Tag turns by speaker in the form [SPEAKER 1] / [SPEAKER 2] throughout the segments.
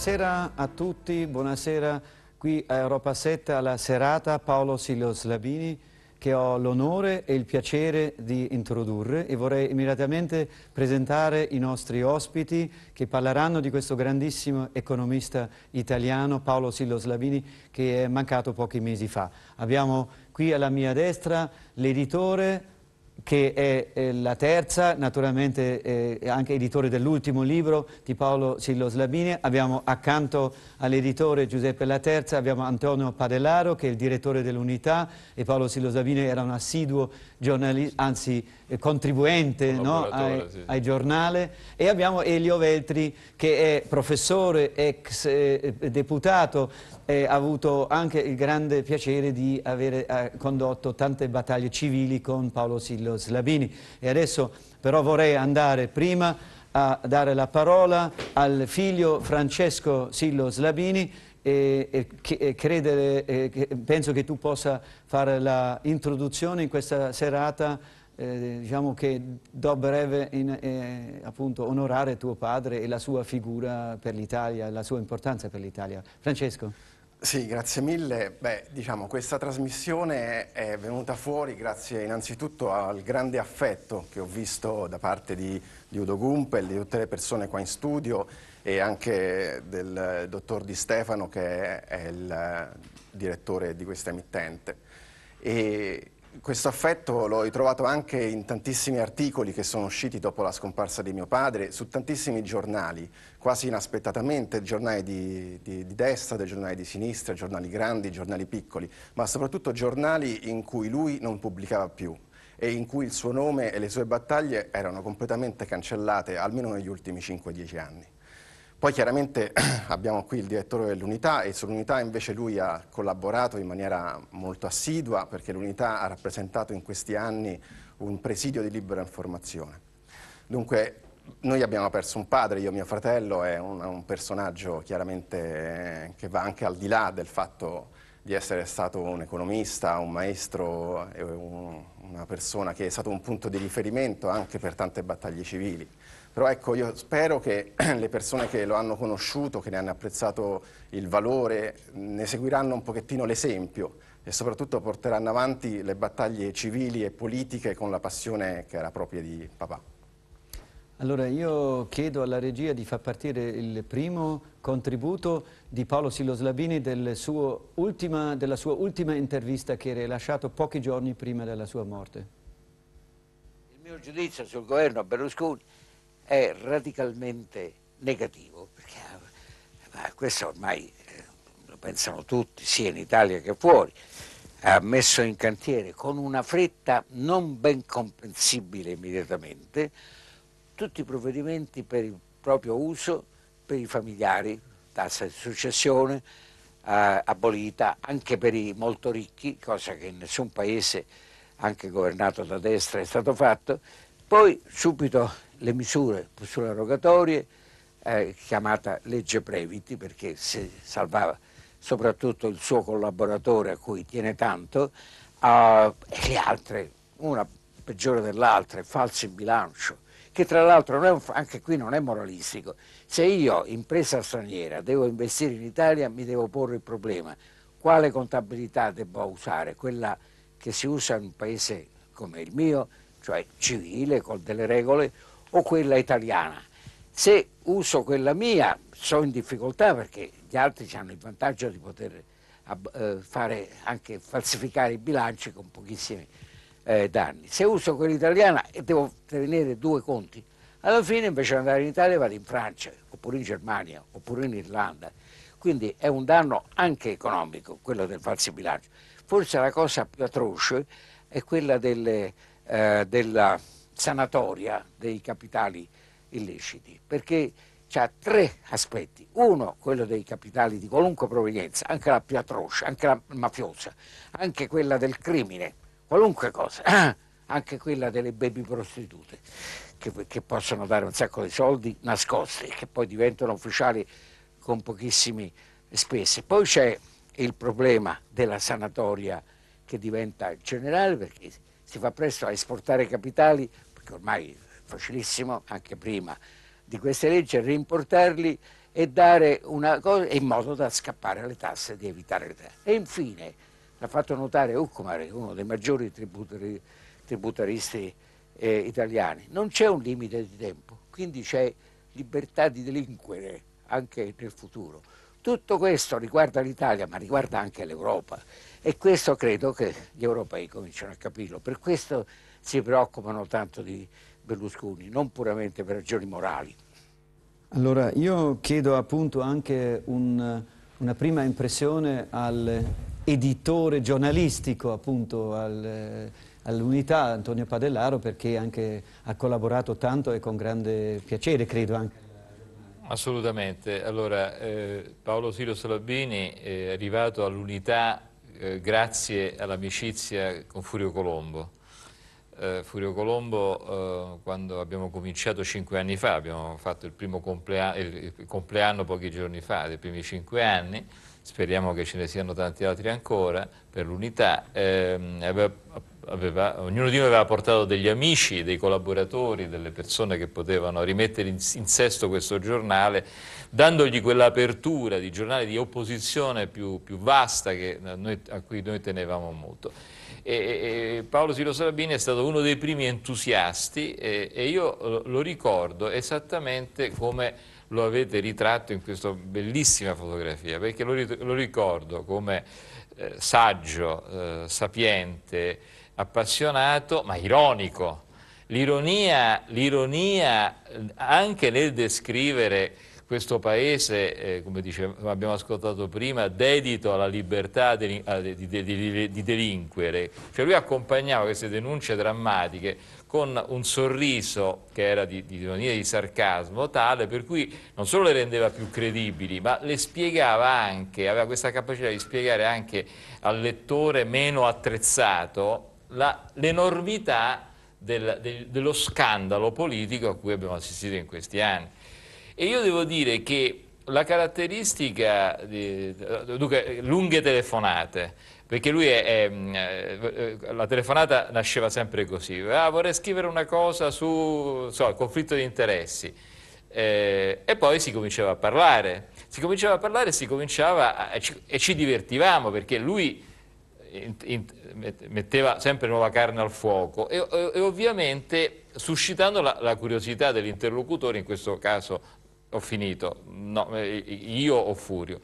[SPEAKER 1] Buonasera a tutti, buonasera qui a Europa 7 alla serata Paolo Silio Slabini che ho l'onore e il piacere di introdurre e vorrei immediatamente presentare i nostri ospiti che parleranno di questo grandissimo economista italiano Paolo Silio Slabini che è mancato pochi mesi fa. Abbiamo qui alla mia destra l'editore che è la terza, naturalmente è anche editore dell'ultimo libro di Paolo Sillo Slabini. Abbiamo accanto all'editore Giuseppe La Terza, abbiamo Antonio Padellaro che è il direttore dell'unità e Paolo Sillo Slabini era un assiduo giornalista, anzi eh, contribuente no? ai, sì. ai giornale e abbiamo Elio Veltri che è professore, ex eh, deputato, e ha avuto anche il grande piacere di avere eh, condotto tante battaglie civili con Paolo Sillo Slabini e adesso però vorrei andare prima a dare la parola al figlio Francesco Sillo Slabini e, e, e credere, e, penso che tu possa fare l'introduzione in questa serata eh, diciamo che dovrebbe in, eh, appunto onorare tuo padre e la sua figura per l'Italia, la sua importanza per l'Italia. Francesco? Sì, grazie mille. Beh, diciamo, questa trasmissione è venuta
[SPEAKER 2] fuori grazie innanzitutto al grande affetto che ho visto da parte di, di Udo Gumpel, di tutte le persone qua in studio e anche del dottor Di Stefano che è il direttore di questa emittente. E questo affetto l'ho ritrovato anche in tantissimi articoli che sono usciti dopo la scomparsa di mio padre, su tantissimi giornali, quasi inaspettatamente, giornali di, di, di destra, giornali di sinistra, giornali grandi, giornali piccoli, ma soprattutto giornali in cui lui non pubblicava più e in cui il suo nome e le sue battaglie erano completamente cancellate, almeno negli ultimi 5-10 anni. Poi chiaramente abbiamo qui il direttore dell'unità e sull'unità invece lui ha collaborato in maniera molto assidua perché l'unità ha rappresentato in questi anni un presidio di libera informazione. Dunque noi abbiamo perso un padre, io mio fratello è un, un personaggio chiaramente eh, che va anche al di là del fatto di essere stato un economista, un maestro, un, una persona che è stato un punto di riferimento anche per tante battaglie civili. Però ecco, io spero che le persone che lo hanno conosciuto, che ne hanno apprezzato il valore, ne seguiranno un pochettino l'esempio e soprattutto porteranno avanti le battaglie civili e politiche con la passione che era propria di papà.
[SPEAKER 1] Allora io chiedo alla regia di far partire il primo contributo di Paolo Siloslabini del ultima, della sua ultima intervista che rilasciato pochi giorni prima della sua morte.
[SPEAKER 3] Il mio giudizio sul governo Berlusconi è radicalmente negativo, perché questo ormai eh, lo pensano tutti, sia in Italia che fuori, ha messo in cantiere con una fretta non ben comprensibile immediatamente tutti i provvedimenti per il proprio uso, per i familiari, tassa di successione eh, abolita, anche per i molto ricchi, cosa che in nessun paese, anche governato da destra, è stato fatto. Poi subito le misure sulle rogatorie, eh, chiamata legge Previti, perché si salvava soprattutto il suo collaboratore a cui tiene tanto, eh, e le altre, una peggiore dell'altra, falso in bilancio, che tra l'altro anche qui non è moralistico. Se io, impresa straniera, devo investire in Italia, mi devo porre il problema quale contabilità debba usare, quella che si usa in un paese come il mio, cioè civile, con delle regole, o quella italiana. Se uso quella mia sono in difficoltà perché gli altri hanno il vantaggio di poter eh, fare anche falsificare i bilanci con pochissimi eh, danni. Se uso quella italiana e devo tenere due conti, alla fine invece di andare in Italia vado in Francia, oppure in Germania, oppure in Irlanda. Quindi è un danno anche economico quello del falso bilancio. Forse la cosa più atroce è quella delle, eh, della sanatoria dei capitali illeciti, perché ha tre aspetti. Uno, quello dei capitali di qualunque provenienza, anche la più atroce, anche la mafiosa, anche quella del crimine, qualunque cosa, anche quella delle baby prostitute, che, che possono dare un sacco di soldi nascosti, e che poi diventano ufficiali con pochissime spese. Poi c'è il problema della sanatoria che diventa generale perché si fa presto a esportare capitali che ecco, ormai è facilissimo, anche prima di queste leggi, reimportarli e dare una cosa in modo da scappare alle tasse, di evitare le tasse. E infine l'ha fatto notare Ucumare, uno dei maggiori tributari, tributaristi eh, italiani, non c'è un limite di tempo, quindi c'è libertà di delinquere anche nel futuro. Tutto questo riguarda l'Italia, ma riguarda anche l'Europa e questo credo che gli europei cominciano a capirlo. Per questo si preoccupano tanto di Berlusconi, non puramente per ragioni morali.
[SPEAKER 1] Allora, io chiedo appunto anche un, una prima impressione all'editore giornalistico, appunto, al, all'unità Antonio Padellaro, perché anche ha collaborato tanto e con grande piacere, credo anche.
[SPEAKER 4] Assolutamente. Allora, eh, Paolo Siro Salabini è arrivato all'unità eh, grazie all'amicizia con Furio Colombo eh, Furio Colombo, eh, quando abbiamo cominciato cinque anni fa, abbiamo fatto il primo complea il compleanno pochi giorni fa, dei primi cinque anni, speriamo che ce ne siano tanti altri ancora, per l'unità, eh, ognuno di noi aveva portato degli amici, dei collaboratori, delle persone che potevano rimettere in, in sesto questo giornale, dandogli quell'apertura di giornale di opposizione più, più vasta che, noi, a cui noi tenevamo molto. E, e, Paolo Silo Sabini è stato uno dei primi entusiasti e, e io eh, lo ricordo esattamente come lo avete ritratto in questa bellissima fotografia, perché lo, lo ricordo come eh, saggio, eh, sapiente, appassionato, ma ironico. L'ironia anche nel descrivere questo paese, eh, come dice, abbiamo ascoltato prima, dedito alla libertà di, di, di, di, delinquere. Cioè lui accompagnava queste denunce drammatiche con un sorriso che era di, ironia e di sarcasmo tale per cui non solo le rendeva più credibili, ma le spiegava anche, aveva questa capacità di spiegare anche al lettore meno attrezzato l'enormità del, del, dello scandalo politico a cui abbiamo assistito in questi anni. E io devo dire che la caratteristica, di, dunque, lunghe telefonate, perché lui è, è, eh, la telefonata nasceva sempre così, ah, vorrei scrivere una cosa sul so, conflitto di interessi, eh, e poi si cominciava a parlare, si cominciava a parlare si cominciava a, e ci divertivamo perché lui in, in, metteva sempre nuova carne al fuoco e, e ovviamente suscitando la, la curiosità dell'interlocutore, in questo caso ho finito, no, eh, io o Furio.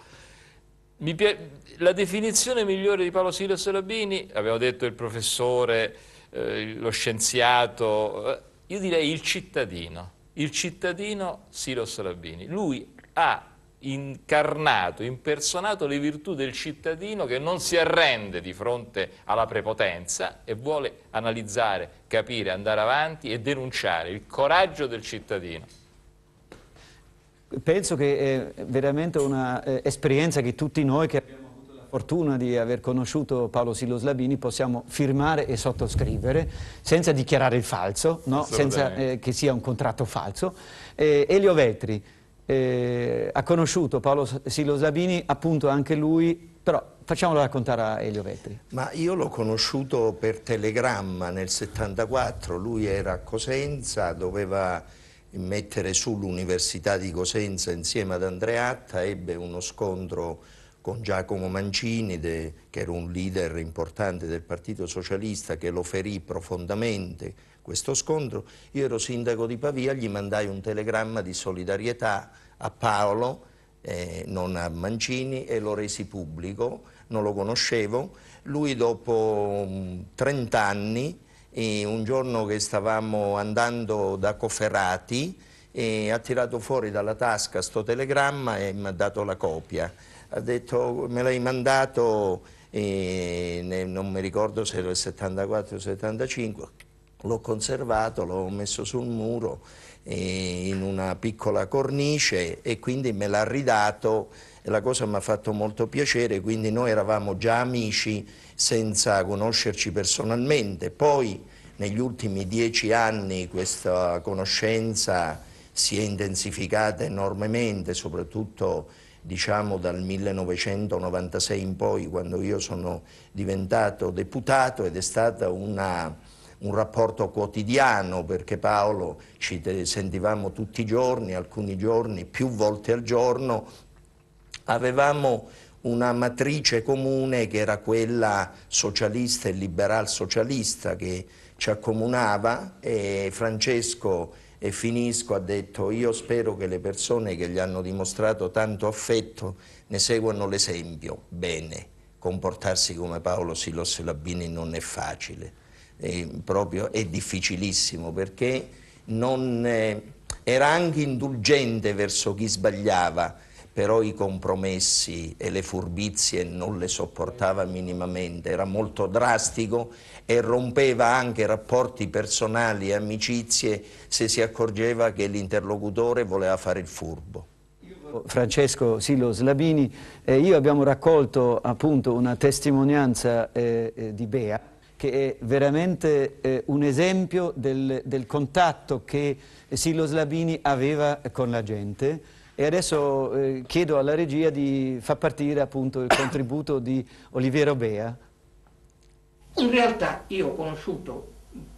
[SPEAKER 4] la definizione migliore di Paolo Silio Serabini, avevo detto il professore, eh, lo scienziato, eh, io direi il cittadino, il cittadino Silio Serabini. Lui ha incarnato, impersonato le virtù del cittadino che non si arrende di fronte alla prepotenza e vuole analizzare, capire, andare avanti e denunciare il coraggio del cittadino
[SPEAKER 1] penso che è veramente un'esperienza eh, che tutti noi che abbiamo avuto la fortuna di aver conosciuto Paolo Silo Slabini possiamo firmare e sottoscrivere senza dichiarare il falso, no? senza eh, che sia un contratto falso. Eh, Elio Vetri eh, ha conosciuto Paolo Silo Slabini appunto anche lui, però facciamolo raccontare a Elio Vetri.
[SPEAKER 5] Ma io l'ho conosciuto per telegramma nel 74, lui era a Cosenza, doveva mettere su l'Università di Cosenza insieme ad Andreatta, ebbe uno scontro con Giacomo Mancini, de, che era un leader importante del Partito Socialista, che lo ferì profondamente questo scontro. Io ero sindaco di Pavia, gli mandai un telegramma di solidarietà a Paolo, eh, non a Mancini, e lo resi pubblico, non lo conoscevo. Lui dopo 30 mm, anni e un giorno che stavamo andando da Cofferati ha tirato fuori dalla tasca sto telegramma e mi ha dato la copia. Ha detto me l'hai mandato, eh, non mi ricordo se era il 74 o 75, l'ho conservato, l'ho messo sul muro eh, in una piccola cornice e quindi me l'ha ridato e la cosa mi ha fatto molto piacere, quindi noi eravamo già amici senza conoscerci personalmente. Poi negli ultimi dieci anni questa conoscenza si è intensificata enormemente, soprattutto diciamo dal 1996 in poi, quando io sono diventato deputato ed è stato un rapporto quotidiano perché Paolo ci sentivamo tutti i giorni, alcuni giorni, più volte al giorno, avevamo una matrice comune che era quella socialista e liberal socialista che ci accomunava e Francesco e Finisco ha detto io spero che le persone che gli hanno dimostrato tanto affetto ne seguano l'esempio bene, comportarsi come Paolo Silos Labini non è facile, è, proprio, è difficilissimo perché non, eh, era anche indulgente verso chi sbagliava però i compromessi e le furbizie non le sopportava minimamente, era molto drastico e rompeva anche rapporti personali e amicizie se si accorgeva che l'interlocutore voleva fare il furbo.
[SPEAKER 1] Francesco Silo Slabini e eh, io abbiamo raccolto appunto una testimonianza eh, eh, di Bea che è veramente eh, un esempio del, del contatto che Silo Slabini aveva con la gente e adesso eh, chiedo alla regia di far partire appunto il contributo di Oliviero Bea.
[SPEAKER 6] In realtà io ho conosciuto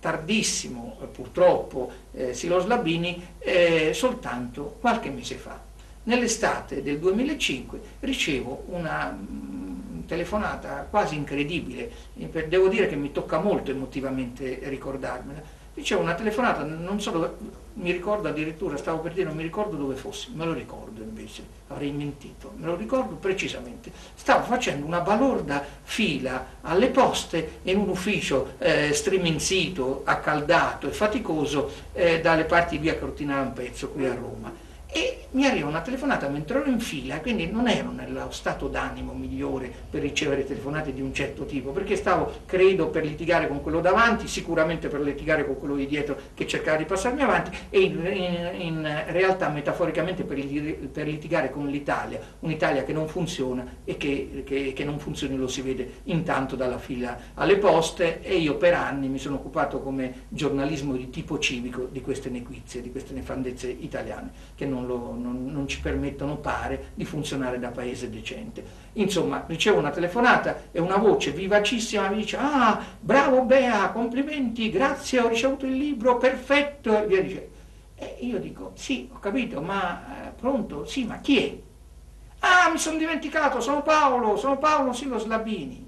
[SPEAKER 6] tardissimo, purtroppo, eh, Silo Slabini eh, soltanto qualche mese fa. Nell'estate del 2005 ricevo una mm, telefonata quasi incredibile, eh, devo dire che mi tocca molto emotivamente ricordarmela, ricevo una telefonata, non so dove, mi ricordo addirittura, stavo per dire non mi ricordo dove fossi, me lo ricordo invece, avrei mentito, me lo ricordo precisamente. Stavo facendo una balorda fila alle poste in un ufficio eh, striminzito, accaldato e faticoso eh, dalle parti di via Cortina Lampezzo qui a Roma e mi arriva una telefonata mentre ero in fila, quindi non ero nello stato d'animo migliore per ricevere telefonate di un certo tipo, perché stavo, credo, per litigare con quello davanti, sicuramente per litigare con quello di dietro che cercava di passarmi avanti e in, in, in realtà metaforicamente per, per litigare con l'Italia, un'Italia che non funziona e che, che, che non funzioni lo si vede intanto dalla fila alle poste e io per anni mi sono occupato come giornalismo di tipo civico di queste nequizie, di queste nefandezze italiane che non non, lo, non, non, ci permettono, pare, di funzionare da paese decente. Insomma, ricevo una telefonata e una voce vivacissima mi dice «Ah, bravo Bea, complimenti, grazie, ho ricevuto il libro, perfetto!» e via dicendo. E io dico «Sì, ho capito, ma eh, pronto? Sì, ma chi è?» «Ah, mi sono dimenticato, sono Paolo, sono Paolo Silo Slabini!»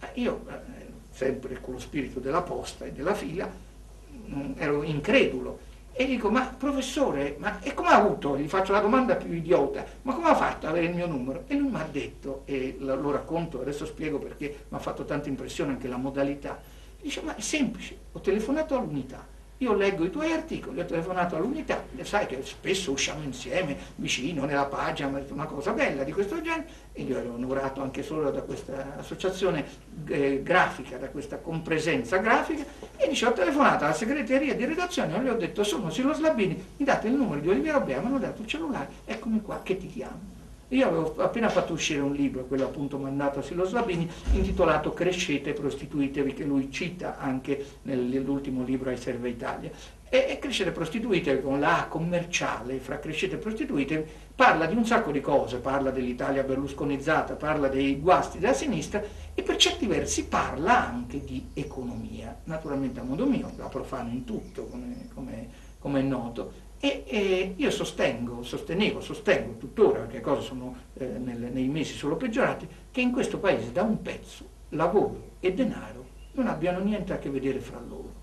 [SPEAKER 6] eh, Io, eh, sempre con lo spirito della posta e della fila, mh, ero incredulo e dico, ma professore, ma e come ha avuto? Gli faccio la domanda più idiota, ma come ha fatto ad avere il mio numero? E lui mi ha detto, e lo, lo racconto, adesso spiego perché mi ha fatto tanta impressione anche la modalità, dice, ma è semplice, ho telefonato all'unità, io leggo i tuoi articoli, ho telefonato all'unità, sai che spesso usciamo insieme, vicino, nella pagina, mi ha detto una cosa bella di questo genere, e io ero onorato anche solo da questa associazione eh, grafica, da questa compresenza grafica, e dice ho telefonato alla segreteria di redazione, e gli ho detto sono Silo Slabini, mi date il numero di Oliviero Bea, mi hanno dato il cellulare, eccomi qua che ti chiamo. Io avevo appena fatto uscire un libro, quello appunto mandato a Silo Slabini, intitolato Crescete e prostituitevi, che lui cita anche nell'ultimo libro ai Serve Italia. E, e Crescete e prostituitevi con la commerciale, fra Crescete e prostituitevi, parla di un sacco di cose, parla dell'Italia berlusconizzata, parla dei guasti della sinistra e per certi versi parla anche di economia, naturalmente a modo mio, la profano in tutto, come, come, come è noto e, e io sostengo, sostenevo, sostengo tuttora, perché cose sono eh, nel, nei mesi solo peggiorate, che in questo paese da un pezzo lavoro e denaro non abbiano niente a che vedere fra loro.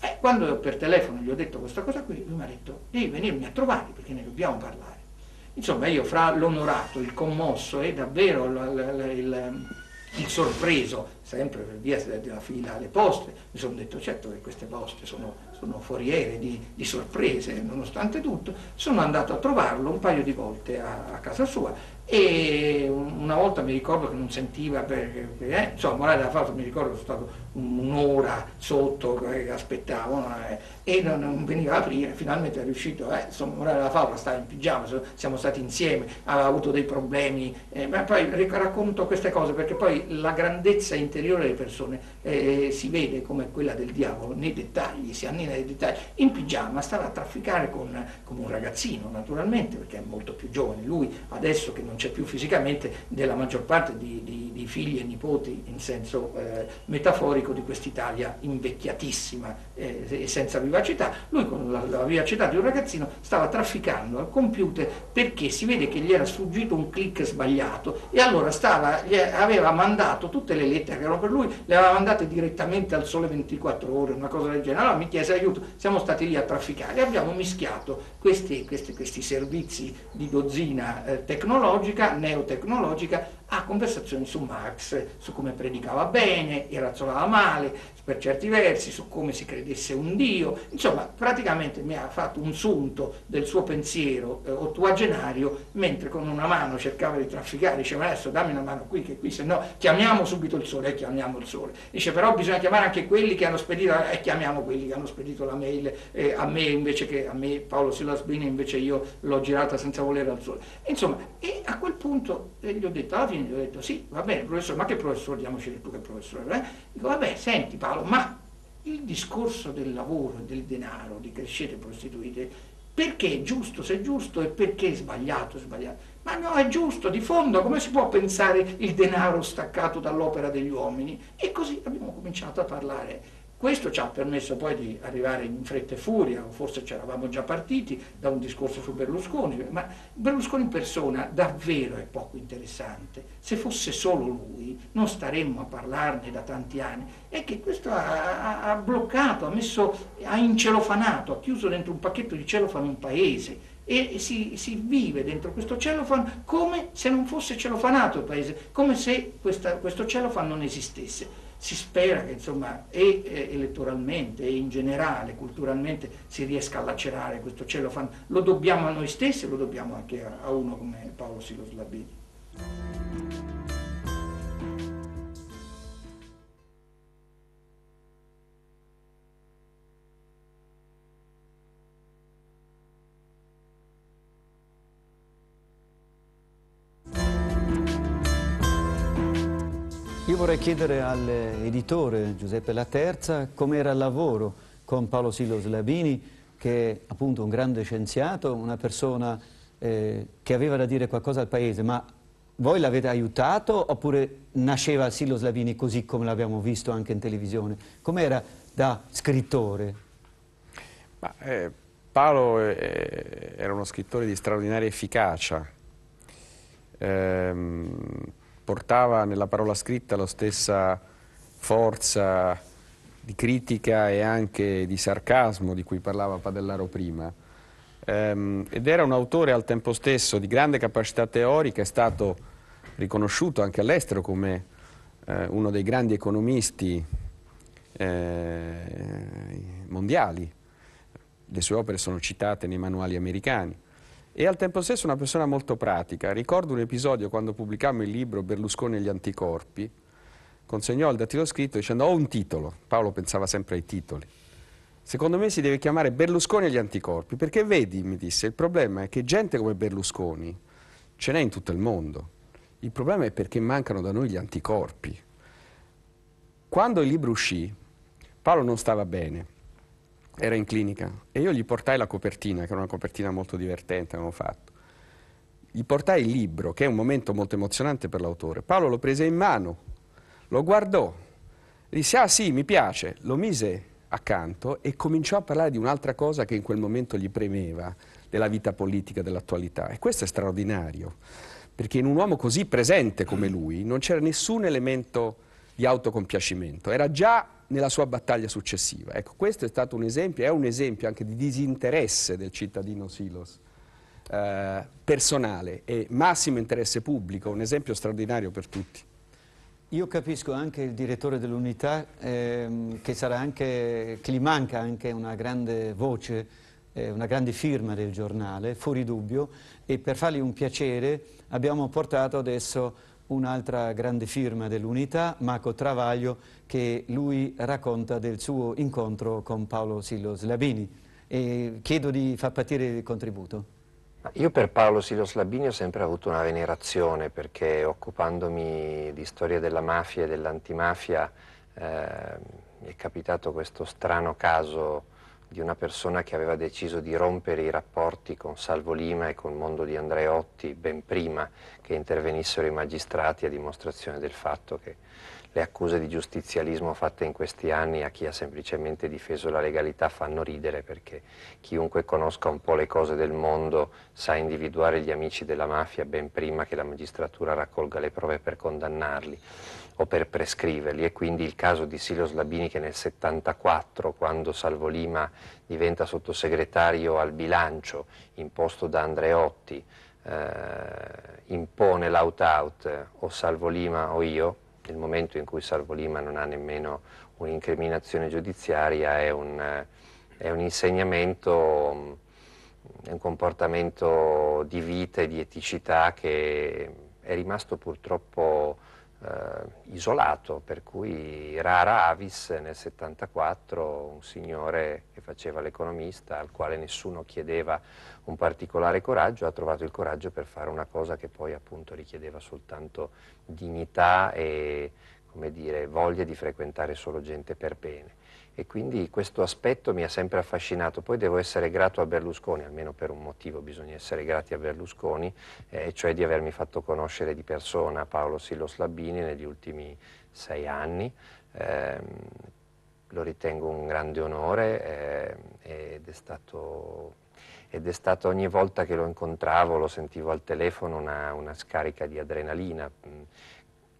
[SPEAKER 6] Eh, quando per telefono gli ho detto questa cosa qui, lui mi ha detto devi venirmi a trovare perché ne dobbiamo parlare. Insomma, io fra l'onorato, il commosso e davvero il, il, il sorpreso, sempre per via della fila alle poste, mi sono detto certo che queste poste sono sono foriere di, di, sorprese, nonostante tutto, sono andato a trovarlo un paio di volte a, a casa sua e una volta mi ricordo che non sentiva, perché, eh, insomma, morale della fatto mi ricordo che sono stato un'ora sotto che aspettavano eh, e non, veniva a aprire, finalmente è riuscito, eh, insomma Morale della Favola stava in pigiama, siamo stati insieme, aveva avuto dei problemi, eh, ma poi racconto queste cose perché poi la grandezza interiore delle persone eh, eh, si vede come quella del diavolo nei dettagli, si annida nei dettagli, in pigiama stava a trafficare con, con un ragazzino naturalmente perché è molto più giovane, lui adesso che non c'è più fisicamente della maggior parte di, di, di figli e nipoti in senso eh, metaforico, storico di quest'Italia invecchiatissima eh, e senza vivacità, lui con la, la, vivacità di un ragazzino stava trafficando al computer perché si vede che gli era sfuggito un click sbagliato e allora stava, aveva mandato tutte le lettere che erano per lui, le aveva mandate direttamente al sole 24 ore, una cosa del genere. Allora mi chiese aiuto, siamo stati lì a trafficare, abbiamo mischiato questi, questi, questi servizi di dozzina eh, tecnologica, neotecnologica, a conversazioni su Marx, su come predicava bene e razzolava male, per certi versi, su come si credesse un Dio, insomma praticamente mi ha fatto un sunto del suo pensiero eh, ottuagenario, mentre con una mano cercava di trafficare, diceva adesso dammi una mano qui che qui se no chiamiamo subito il sole e chiamiamo il sole. Dice però bisogna chiamare anche quelli che hanno spedito, e eh, chiamiamo quelli che hanno spedito la mail eh, a me invece che a me Paolo Silasbini invece io l'ho girata senza volere al sole. Insomma, e a quel punto eh, gli ho detto alla fine gli ho detto sì, va bene, professore, ma che professore, diamocene tu che professore, eh? dico vabbè, senti Paolo, ma il discorso del lavoro, del denaro, di crescete prostituite, perché è giusto se è giusto e perché è sbagliato è sbagliato. Ma no, è giusto, di fondo, come si può pensare il denaro staccato dall'opera degli uomini? E così abbiamo cominciato a parlare questo ci ha permesso poi di arrivare in fretta e furia, o forse c'eravamo già partiti da un discorso su Berlusconi, ma Berlusconi in persona davvero è poco interessante. Se fosse solo lui non staremmo a parlarne da tanti anni. È che questo ha, ha, bloccato, ha messo, ha incelofanato, ha chiuso dentro un pacchetto di celofan un paese e si, si, vive dentro questo celofan come se non fosse celofanato il paese, come se questa, questo celofan non esistesse si spera che insomma e elettoralmente e in generale culturalmente si riesca a lacerare questo cielo fan. Lo dobbiamo a noi stessi e lo dobbiamo anche a, uno come Paolo Silo Slabini.
[SPEAKER 1] vorrei chiedere all'editore Giuseppe Laterza com'era il lavoro con Paolo Sillo Slabini, che è appunto un grande scienziato, una persona eh, che aveva da dire qualcosa al paese, ma voi l'avete aiutato oppure nasceva Sillo Slavini così come l'abbiamo visto anche in televisione? Com'era da scrittore?
[SPEAKER 7] Ma, eh, Paolo eh, era uno scrittore di straordinaria efficacia. Ehm, portava nella parola scritta la stessa forza di critica e anche di sarcasmo di cui parlava Padellaro prima. Ehm, ed era un autore al tempo stesso di grande capacità teorica, è stato riconosciuto anche all'estero come eh, uno dei grandi economisti eh, mondiali. Le sue opere sono citate nei manuali americani e al tempo stesso una persona molto pratica. Ricordo un episodio quando pubblicammo il libro Berlusconi e gli anticorpi, consegnò il dattilo scritto dicendo ho un titolo, Paolo pensava sempre ai titoli. Secondo me si deve chiamare Berlusconi e gli anticorpi, perché vedi, mi disse, il problema è che gente come Berlusconi ce n'è in tutto il mondo. Il problema è perché mancano da noi gli anticorpi. Quando il libro uscì, Paolo non stava bene, era in clinica e io gli portai la copertina, che era una copertina molto divertente, avevo fatto. Gli portai il libro, che è un momento molto emozionante per l'autore. Paolo lo prese in mano, lo guardò, disse ah sì, mi piace, lo mise accanto e cominciò a parlare di un'altra cosa che in quel momento gli premeva, della vita politica dell'attualità. E questo è straordinario, perché in un uomo così presente come lui non c'era nessun elemento di autocompiacimento, era già nella sua battaglia successiva. Ecco, questo è stato un esempio, è un esempio anche di disinteresse del cittadino Silos eh, personale e massimo interesse pubblico, un esempio straordinario per tutti.
[SPEAKER 1] Io capisco anche il direttore dell'unità ehm, che, che, gli manca anche una grande voce, eh, una grande firma del giornale, fuori dubbio, e per fargli un piacere abbiamo portato adesso un'altra grande firma dell'unità, Marco Travaglio, che lui racconta del suo incontro con Paolo Sillo Slabini. E chiedo di far partire il contributo.
[SPEAKER 8] Io per Paolo Silio Slabini ho sempre avuto una venerazione perché occupandomi di storia della mafia e dell'antimafia eh, mi è capitato questo strano caso di una persona che aveva deciso di rompere i rapporti con Salvo Lima e con il mondo di Andreotti ben prima che intervenissero i magistrati a dimostrazione del fatto che le accuse di giustizialismo fatte in questi anni a chi ha semplicemente difeso la legalità fanno ridere perché chiunque conosca un po' le cose del mondo sa individuare gli amici della mafia ben prima che la magistratura raccolga le prove per condannarli o per prescriverli. E quindi il caso di Silos Labini che nel 74, quando Salvo Lima diventa sottosegretario al bilancio, imposto da Andreotti, eh, impone l'out-out o Salvo Lima o io, nel momento in cui Salvo Lima non ha nemmeno un'incriminazione giudiziaria, è un, eh, è un insegnamento, è un comportamento di vita e di eticità che è rimasto purtroppo eh, isolato, per cui rara avis nel 74 un signore che faceva l'economista, al quale nessuno chiedeva un particolare coraggio, ha trovato il coraggio per fare una cosa che poi appunto richiedeva soltanto dignità e come dire, voglia di frequentare solo gente per bene. E quindi questo aspetto mi ha sempre affascinato. Poi devo essere grato a Berlusconi, almeno per un motivo bisogna essere grati a Berlusconi, eh, cioè di avermi fatto conoscere di persona Paolo Sillos Labini negli ultimi sei anni. Eh, lo ritengo un grande onore eh, ed, è stato, ed, è stato, ogni volta che lo incontravo, lo sentivo al telefono, una, una scarica di adrenalina. Mm,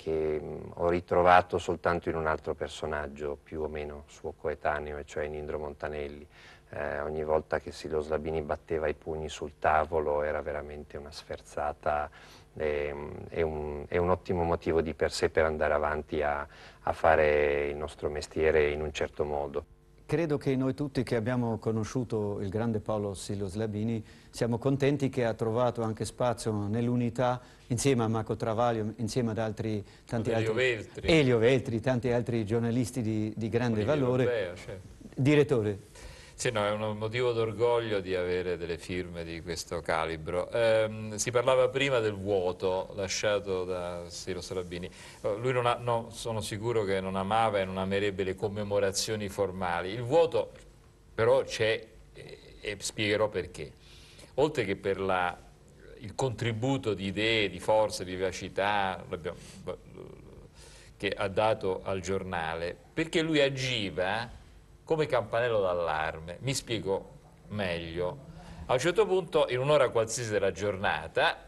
[SPEAKER 8] che ho ritrovato soltanto in un altro personaggio più o meno suo coetaneo, e cioè in Indro Montanelli. Eh, ogni volta che Silo Slabini batteva i pugni sul tavolo era veramente una sferzata e, e, un, e un, ottimo motivo di per sé per andare avanti a, a fare il nostro mestiere in un certo modo.
[SPEAKER 1] Credo che noi tutti che abbiamo conosciuto il grande Paolo Silos Labini siamo contenti che ha trovato anche spazio nell'unità insieme a Marco Travaglio, insieme ad altri tanti Elio altri, Veltri. Elio Veltri, tanti altri giornalisti di, di grande Olivier valore. Lobbea, cioè. Certo. Direttore,
[SPEAKER 4] sì, no, è un motivo d'orgoglio di avere delle firme di questo calibro. Eh, si parlava prima del vuoto lasciato da Siro Salabini. Eh, lui non ha, no, sono sicuro che non amava e non amerebbe le commemorazioni formali. Il vuoto però c'è eh, e spiegherò perché. Oltre che per la, il contributo di idee, di forza, di vivacità che ha dato al giornale, perché lui agiva come campanello d'allarme. Mi spiego meglio. A un certo punto, in un'ora qualsiasi della giornata,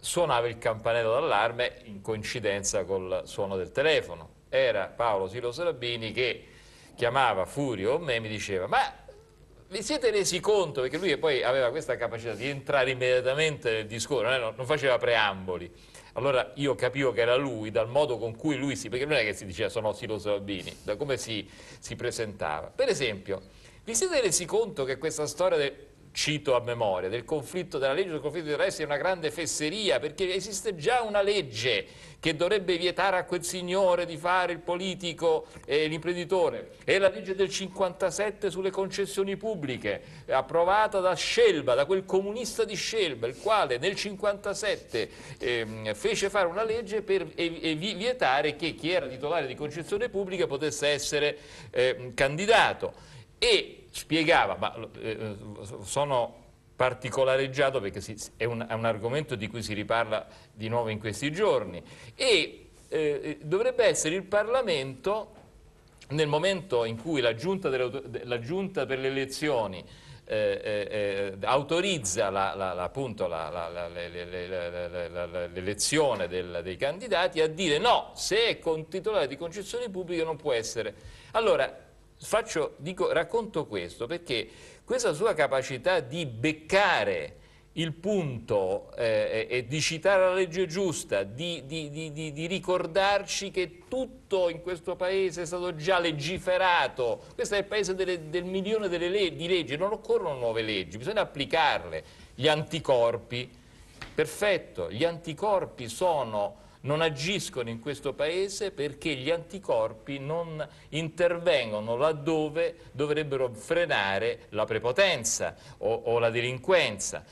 [SPEAKER 4] suonava il campanello d'allarme in coincidenza col suono del telefono. Era Paolo Silo Salabini che chiamava Furio o me e mi diceva ma vi siete resi conto, perché lui poi aveva questa capacità di entrare immediatamente nel discorso, non, faceva preamboli, allora io capivo che era lui dal modo con cui lui si... perché non è che si diceva sono Silo Salvini, da come si, si presentava. Per esempio, vi siete resi conto che questa storia del cito a memoria, del conflitto, della legge sul conflitto di interessi è una grande fesseria perché esiste già una legge che dovrebbe vietare a quel signore di fare il politico e l'imprenditore. È la legge del 57 sulle concessioni pubbliche, approvata da Scelba, da quel comunista di Scelba, il quale nel 57 ehm, fece fare una legge per vietare che chi era titolare di concessione pubblica potesse essere ehm, candidato. E spiegava, ma eh, eh, sono particolareggiato perché si, è, un, è, un, argomento di cui si riparla di nuovo in questi giorni e eh, eh dovrebbe essere il Parlamento nel momento in cui la Giunta, delle, la giunta per le elezioni eh, eh, autorizza l'elezione dei candidati a dire no, se è con titolare di concessioni pubbliche non può essere. Allora, Faccio, dico, racconto questo perché questa sua capacità di beccare il punto eh, e di citare la legge giusta, di, di, di, di, ricordarci che tutto in questo paese è stato già legiferato, questo è il paese delle, del milione le di leggi, non occorrono nuove leggi, bisogna applicarle, gli anticorpi, perfetto, gli anticorpi sono non agiscono in questo Paese perché gli anticorpi non intervengono laddove dovrebbero frenare la prepotenza o, o la delinquenza.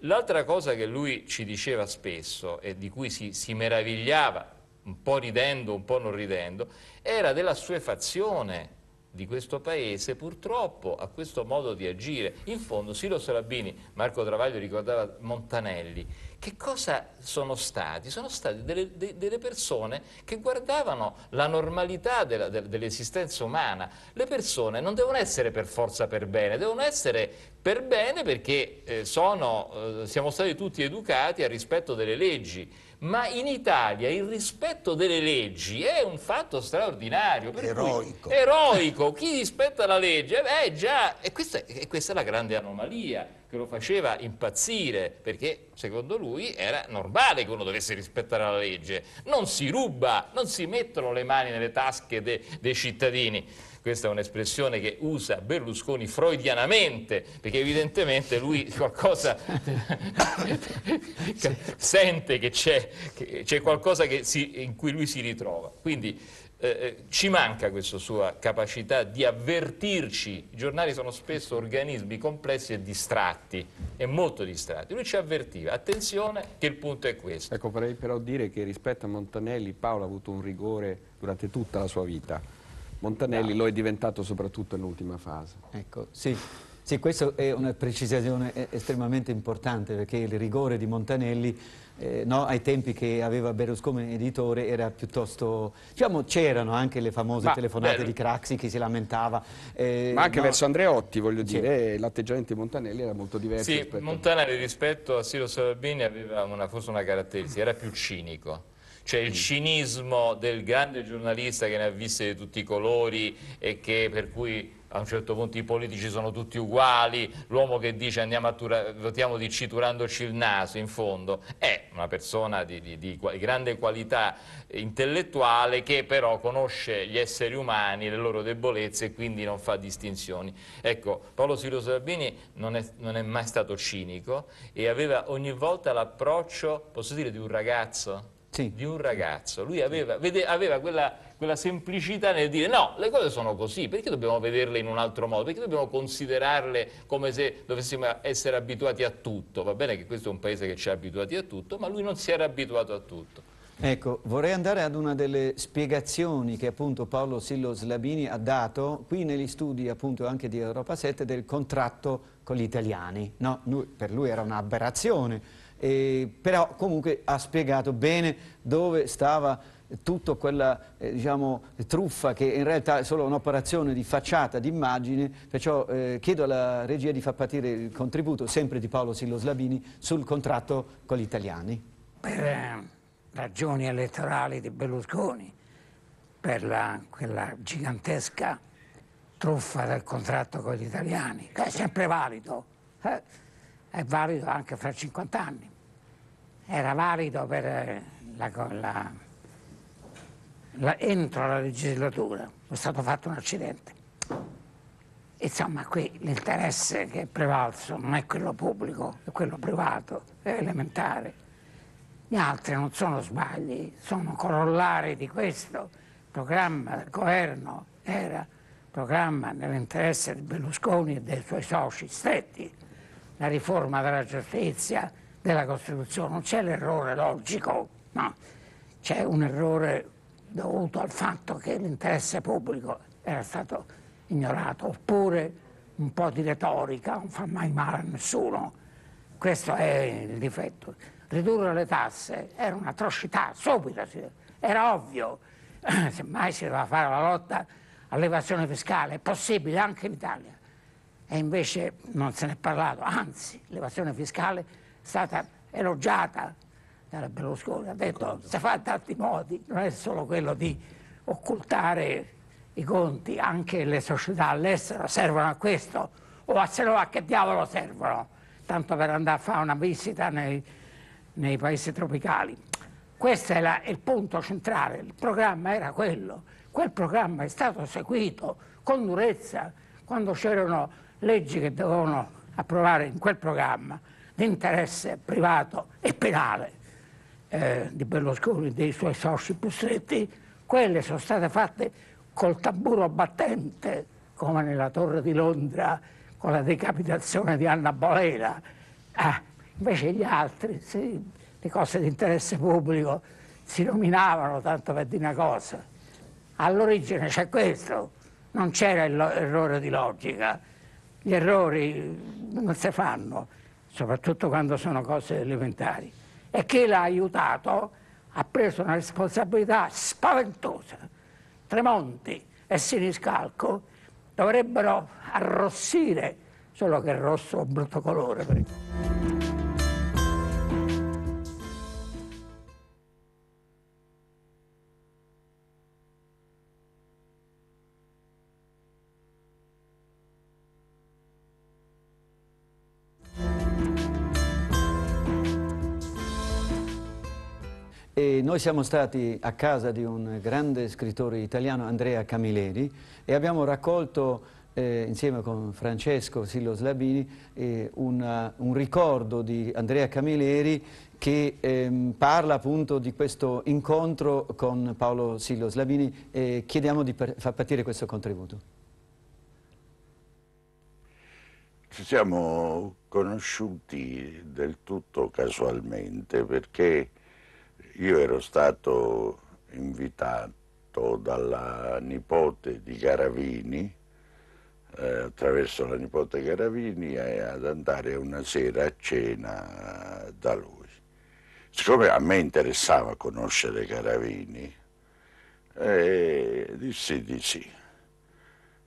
[SPEAKER 4] L'altra cosa che lui ci diceva spesso e di cui si, si meravigliava, un po' ridendo, un po' non ridendo, era della sua fazione di questo Paese purtroppo a questo modo di agire. In fondo Silo Serabini, Marco Travaglio ricordava Montanelli, che cosa sono stati? Sono state delle, de, delle persone che guardavano la normalità dell'esistenza dell umana. Le persone non devono essere per forza per bene, devono essere per bene perché eh, sono, eh, siamo stati tutti educati al rispetto delle leggi ma in Italia il rispetto delle leggi è un fatto straordinario. Eroico. eroico. Chi rispetta la legge? Beh, già, e questa, e questa è la grande anomalia che lo faceva impazzire, perché secondo lui era normale che uno dovesse rispettare la legge. Non si ruba, non si mettono le mani nelle tasche de, dei cittadini. Questa è un'espressione che usa Berlusconi freudianamente, perché evidentemente lui qualcosa sente che c'è qualcosa che si, in cui lui si ritrova. Quindi eh, eh, ci manca questa sua capacità di avvertirci. I giornali sono spesso organismi complessi e distratti, e molto distratti. Lui ci avvertiva, attenzione
[SPEAKER 7] che il punto è questo. Ecco, vorrei però dire che rispetto a Montanelli Paolo ha avuto un rigore durante tutta la sua vita Montanelli no. lo è diventato soprattutto nell'ultima fase. Ecco,
[SPEAKER 1] sì. Sì, questa è una precisazione estremamente importante perché il rigore di Montanelli eh, no, ai tempi che aveva Berlusconi editore era piuttosto... diciamo c'erano anche le famose ma, telefonate beh, di Craxi che si lamentava.
[SPEAKER 7] Eh, ma anche no. verso Andreotti, voglio sì. dire, eh, l'atteggiamento di Montanelli era molto diverso. Sì, rispetto
[SPEAKER 4] Montanelli rispetto a Silo Salvini aveva una, forse una caratteristica, era più cinico cioè il mm. cinismo del grande giornalista che ne ha viste di tutti i colori e che per cui a un certo punto i politici sono tutti uguali, l'uomo che dice andiamo a tura, votiamo di C turandoci il naso in fondo è una persona di, di, di, grande qualità intellettuale che però conosce gli esseri umani, le loro debolezze e quindi non fa distinzioni. Ecco, Paolo Silvio Sabini non è, non è mai stato cinico e aveva ogni volta l'approccio, posso dire, di un ragazzo sì. di un ragazzo. Lui aveva, vede, aveva quella, quella, semplicità nel dire no, le cose sono così, perché dobbiamo vederle in un altro modo? Perché dobbiamo considerarle come se dovessimo essere abituati a tutto? Va bene che questo è un paese che ci ha abituati a tutto, ma lui non si era abituato a tutto.
[SPEAKER 1] Ecco, vorrei andare ad una delle spiegazioni che appunto Paolo Sillo Slabini ha dato qui negli studi appunto anche di Europa 7 del contratto con gli italiani. No, lui, per lui era un'aberrazione eh, però comunque ha spiegato bene dove stava tutta quella eh, diciamo, truffa che in realtà è solo un'operazione di facciata, di immagine, perciò eh, chiedo alla regia di far partire il contributo, sempre di Paolo Sillo Slabini, sul contratto con gli italiani.
[SPEAKER 9] Per eh, ragioni elettorali di Berlusconi, per la, quella gigantesca truffa del contratto con gli italiani, che è sempre valido. Eh? è valido anche fra 50 anni. Era valido per eh, la, la, la, entro la legislatura, è stato fatto un accidente. Insomma, qui l'interesse che è prevalso non è quello pubblico, è quello privato, è elementare. Gli altri non sono sbagli, sono corollari di questo. Il programma del governo era programma nell'interesse di Berlusconi e dei suoi soci stretti la riforma della giustizia, della Costituzione, non c'è l'errore logico, no, c'è un errore dovuto al fatto che l'interesse pubblico era stato ignorato, oppure un po' di retorica, non fa mai male a nessuno, questo è il difetto. Ridurre le tasse era un'atrocità, subito, era ovvio, semmai si doveva fare la lotta all'evasione fiscale, è possibile anche in Italia. E invece non se ne è parlato, anzi l'evasione fiscale è stata elogiata dalla Berlusconi, ha detto si fa in tanti modi, non è solo quello di occultare i conti, anche le società all'estero servono a questo, o a se no a che diavolo servono, tanto per andare a fare una visita nei, nei paesi tropicali. Questo era il punto centrale, il programma era quello. Quel programma è stato seguito con durezza quando c'erano leggi che dovevano approvare in quel programma di interesse privato e penale eh, di Berlusconi e dei suoi soci più stretti, quelle sono state fatte col tamburo battente, come nella Torre di Londra, con la decapitazione di Anna Bolena. Ah, invece gli altri, sì, le cose di interesse pubblico, si nominavano tanto per dire una cosa. All'origine c'è questo, non c'era l'errore di logica gli errori non si fanno, soprattutto quando sono cose elementari. E chi l'ha aiutato ha preso una responsabilità spaventosa. Tremonti e Siniscalco dovrebbero arrossire, solo che il rosso è un brutto colore.
[SPEAKER 1] noi siamo stati a casa di un grande scrittore italiano, Andrea Camilleri, e abbiamo raccolto eh, insieme con Francesco Sillo Slabini eh, una, un ricordo di Andrea Camilleri che ehm, parla appunto di questo incontro con Paolo Sillo Slabini e chiediamo di far partire questo contributo.
[SPEAKER 10] Ci siamo conosciuti del tutto casualmente perché io ero stato invitato dalla nipote di Garavini, eh, attraverso la nipote Garavini, eh, ad andare una sera a cena da lui. Siccome a me interessava conoscere Garavini, eh, dissi di sì.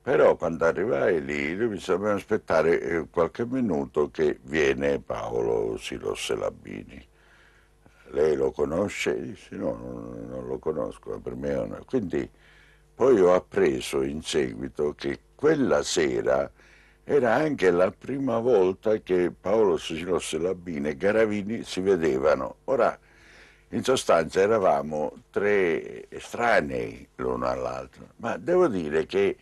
[SPEAKER 10] Però quando arrivai lì, mi dovevamo aspettare eh, qualche minuto che viene Paolo Silos Labini lei lo conosce? Dice no, non, non lo conosco, per me è una... Quindi poi ho appreso in seguito che quella sera era anche la prima volta che Paolo Sigilosso Labbini e Garavini si vedevano. Ora, in sostanza eravamo tre estranei l'uno all'altro, ma devo dire che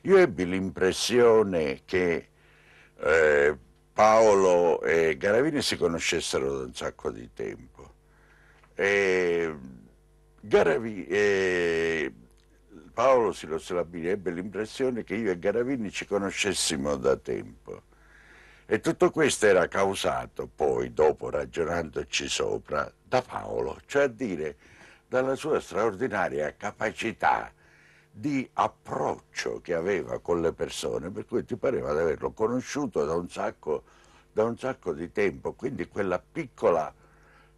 [SPEAKER 10] io ebbi l'impressione che eh, Paolo e Garavini si conoscessero da un sacco di tempo e Garavi, e Paolo Siloslabini ebbe l'impressione che io e Garavini ci conoscessimo da tempo. E tutto questo era causato poi, dopo ragionandoci sopra, da Paolo, cioè a dire dalla sua straordinaria capacità di approccio che aveva con le persone, per cui ti pareva di averlo conosciuto da un sacco, da un sacco di tempo, quindi quella piccola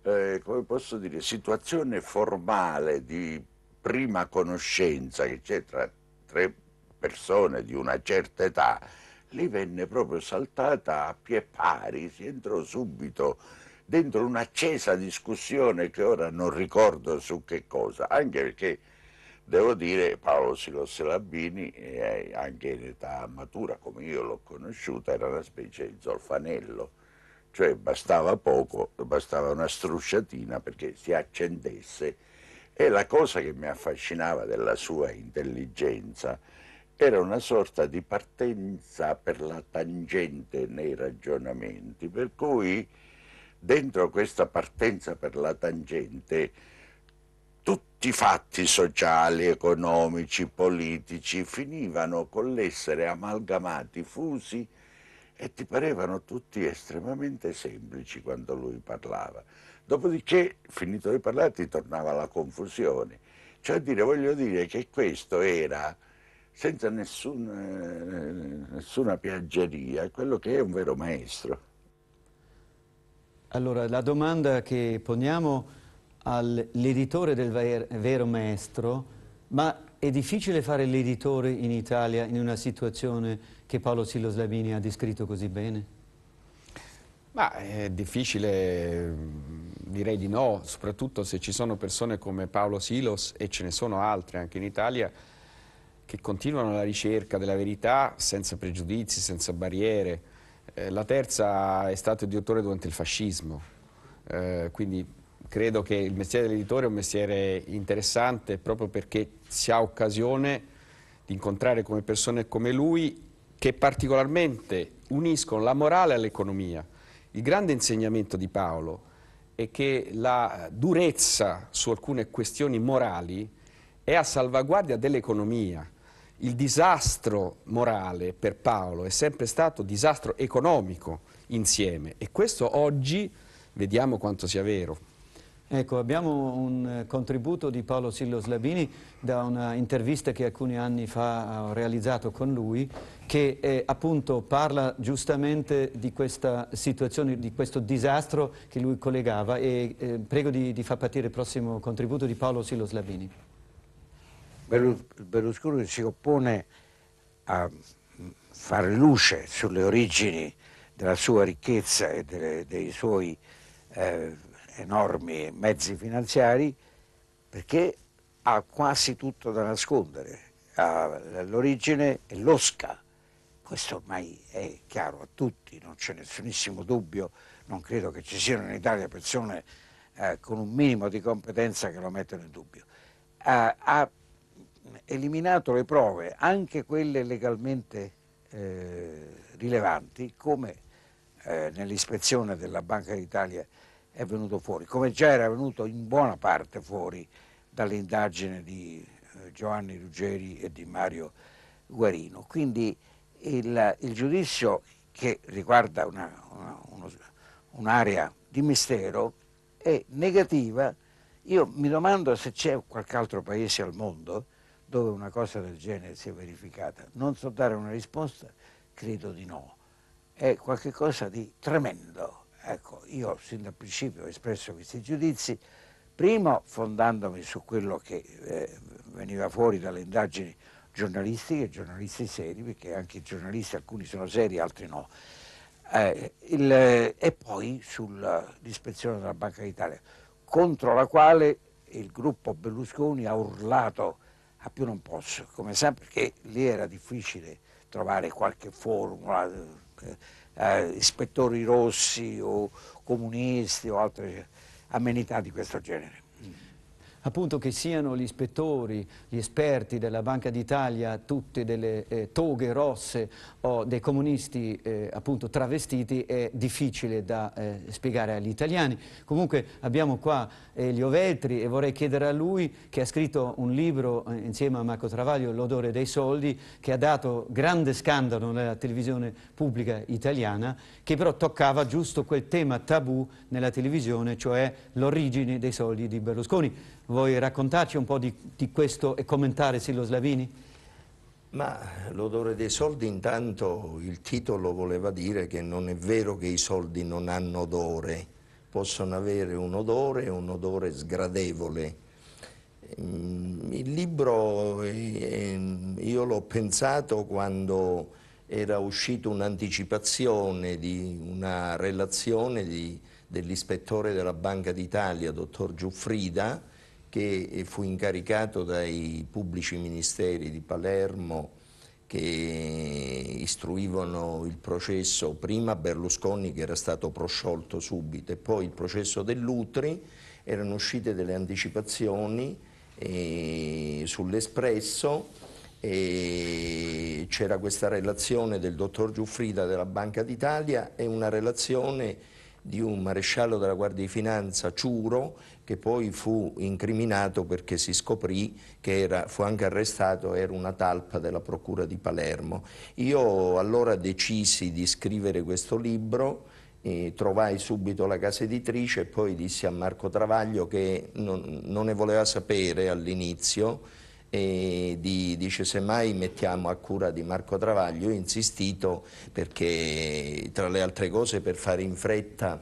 [SPEAKER 10] eh, come posso dire, situazione formale di prima conoscenza che c'è tra tre persone di una certa età, lì venne proprio saltata a pie pari, si entrò subito dentro un'accesa discussione che ora non ricordo su che cosa, anche perché devo dire Paolo Silos Labini, eh, anche in età matura come io l'ho conosciuta, era una specie di zolfanello cioè bastava poco, bastava una strusciatina perché si accendesse e la cosa che mi affascinava della sua intelligenza era una sorta di partenza per la tangente nei ragionamenti, per cui dentro questa partenza per la tangente tutti i fatti sociali, economici, politici finivano con l'essere amalgamati, fusi, e ti parevano tutti estremamente semplici quando lui parlava. Dopodiché, finito di parlare, ti tornava la confusione. Cioè dire, voglio dire che questo era, senza nessun, eh, nessuna piaggeria, quello che è un vero maestro.
[SPEAKER 1] Allora, la domanda che poniamo all'editore del vero maestro, ma è difficile fare l'editore in Italia in una situazione che Paolo Sillo Slavini ha descritto così bene?
[SPEAKER 7] Ma è difficile, mm, direi di no, soprattutto se ci sono persone come Paolo Silos e ce ne sono altre anche in Italia che continuano la ricerca della verità senza pregiudizi, senza barriere. Eh, la terza è stato editore durante il fascismo, eh, quindi credo che il mestiere dell'editore è un mestiere interessante proprio perché si ha occasione di incontrare come persone come lui che particolarmente uniscono la morale all'economia. Il grande insegnamento di Paolo è che la durezza su alcune questioni morali è a salvaguardia dell'economia. Il disastro morale per Paolo è sempre stato disastro economico insieme e questo oggi vediamo quanto sia vero. Ecco, abbiamo un eh, contributo di Paolo Sillo
[SPEAKER 1] Slabini da una intervista che alcuni anni fa ho realizzato con lui che eh, appunto parla giustamente di questa situazione, di questo disastro che lui collegava e eh, prego di, di far partire il prossimo contributo di Paolo Sillo Slabini.
[SPEAKER 3] Berlusconi si oppone a mm, fare luce sulle origini della sua ricchezza e delle, dei suoi eh, enormi mezzi finanziari perché ha quasi tutto da nascondere. L'origine è l'osca, questo ormai è chiaro a tutti, non c'è nessunissimo dubbio, non credo che ci siano in Italia persone eh, con un minimo di competenza che lo mettono in dubbio. Eh, ha eliminato le prove, anche quelle legalmente eh, rilevanti, come eh, nell'ispezione della Banca d'Italia è venuto fuori, come già era venuto in buona parte fuori dall'indagine di eh, Giovanni Ruggeri e di Mario Guarino. Quindi il, il giudizio che riguarda un'area un di mistero è negativa. Io mi domando se c'è qualche altro paese al mondo dove una cosa del genere si è verificata. Non so dare una risposta, credo di no. È qualcosa di tremendo. Ecco, io sin dal principio ho espresso questi giudizi, primo fondandomi su quello che eh, veniva fuori dalle indagini giornalistiche, giornalisti seri, perché anche i giornalisti alcuni sono seri, altri no, eh, il, e poi sull'ispezione della Banca d'Italia, contro la quale il gruppo Berlusconi ha urlato a più non posso, come sempre, perché lì era difficile trovare qualche formula. Eh, eh, ispettori rossi o comunisti o altre amenità di questo genere
[SPEAKER 1] appunto che siano gli ispettori, gli esperti della Banca d'Italia, tutte delle eh, toghe rosse o dei comunisti eh, appunto travestiti è difficile da eh, spiegare agli italiani. Comunque abbiamo qua eh, Elio Veltri e vorrei chiedere a lui che ha scritto un libro eh, insieme a Marco Travaglio, L'odore dei soldi, che ha dato grande scandalo nella televisione pubblica italiana, che però toccava giusto quel tema tabù nella televisione, cioè l'origine dei soldi di Berlusconi. Vuoi raccontarci un po' di, di questo e commentare Silo Slavini?
[SPEAKER 5] Ma l'odore dei soldi intanto il titolo voleva dire che non è vero che i soldi non hanno odore, possono avere un odore, un odore sgradevole. Mm, il libro eh, io l'ho pensato quando era uscita un'anticipazione di una relazione dell'ispettore della Banca d'Italia, dottor Giuffrida, che eh, fu incaricato dai pubblici ministeri di Palermo che istruivano il processo prima Berlusconi che era stato prosciolto subito e poi il processo dell'Utri, erano uscite delle anticipazioni eh, sull'espresso e c'era questa relazione del dottor Giuffrida della Banca d'Italia e una relazione di un maresciallo della Guardia di Finanza, Ciuro, che poi fu incriminato perché si scoprì che era, fu anche arrestato, era una talpa della Procura di Palermo. Io allora decisi di scrivere questo libro, trovai subito la casa editrice e poi dissi a Marco Travaglio che non, non ne voleva sapere all'inizio e di, dice semmai mettiamo a cura di Marco Travaglio, io ho insistito perché tra le altre cose per fare in fretta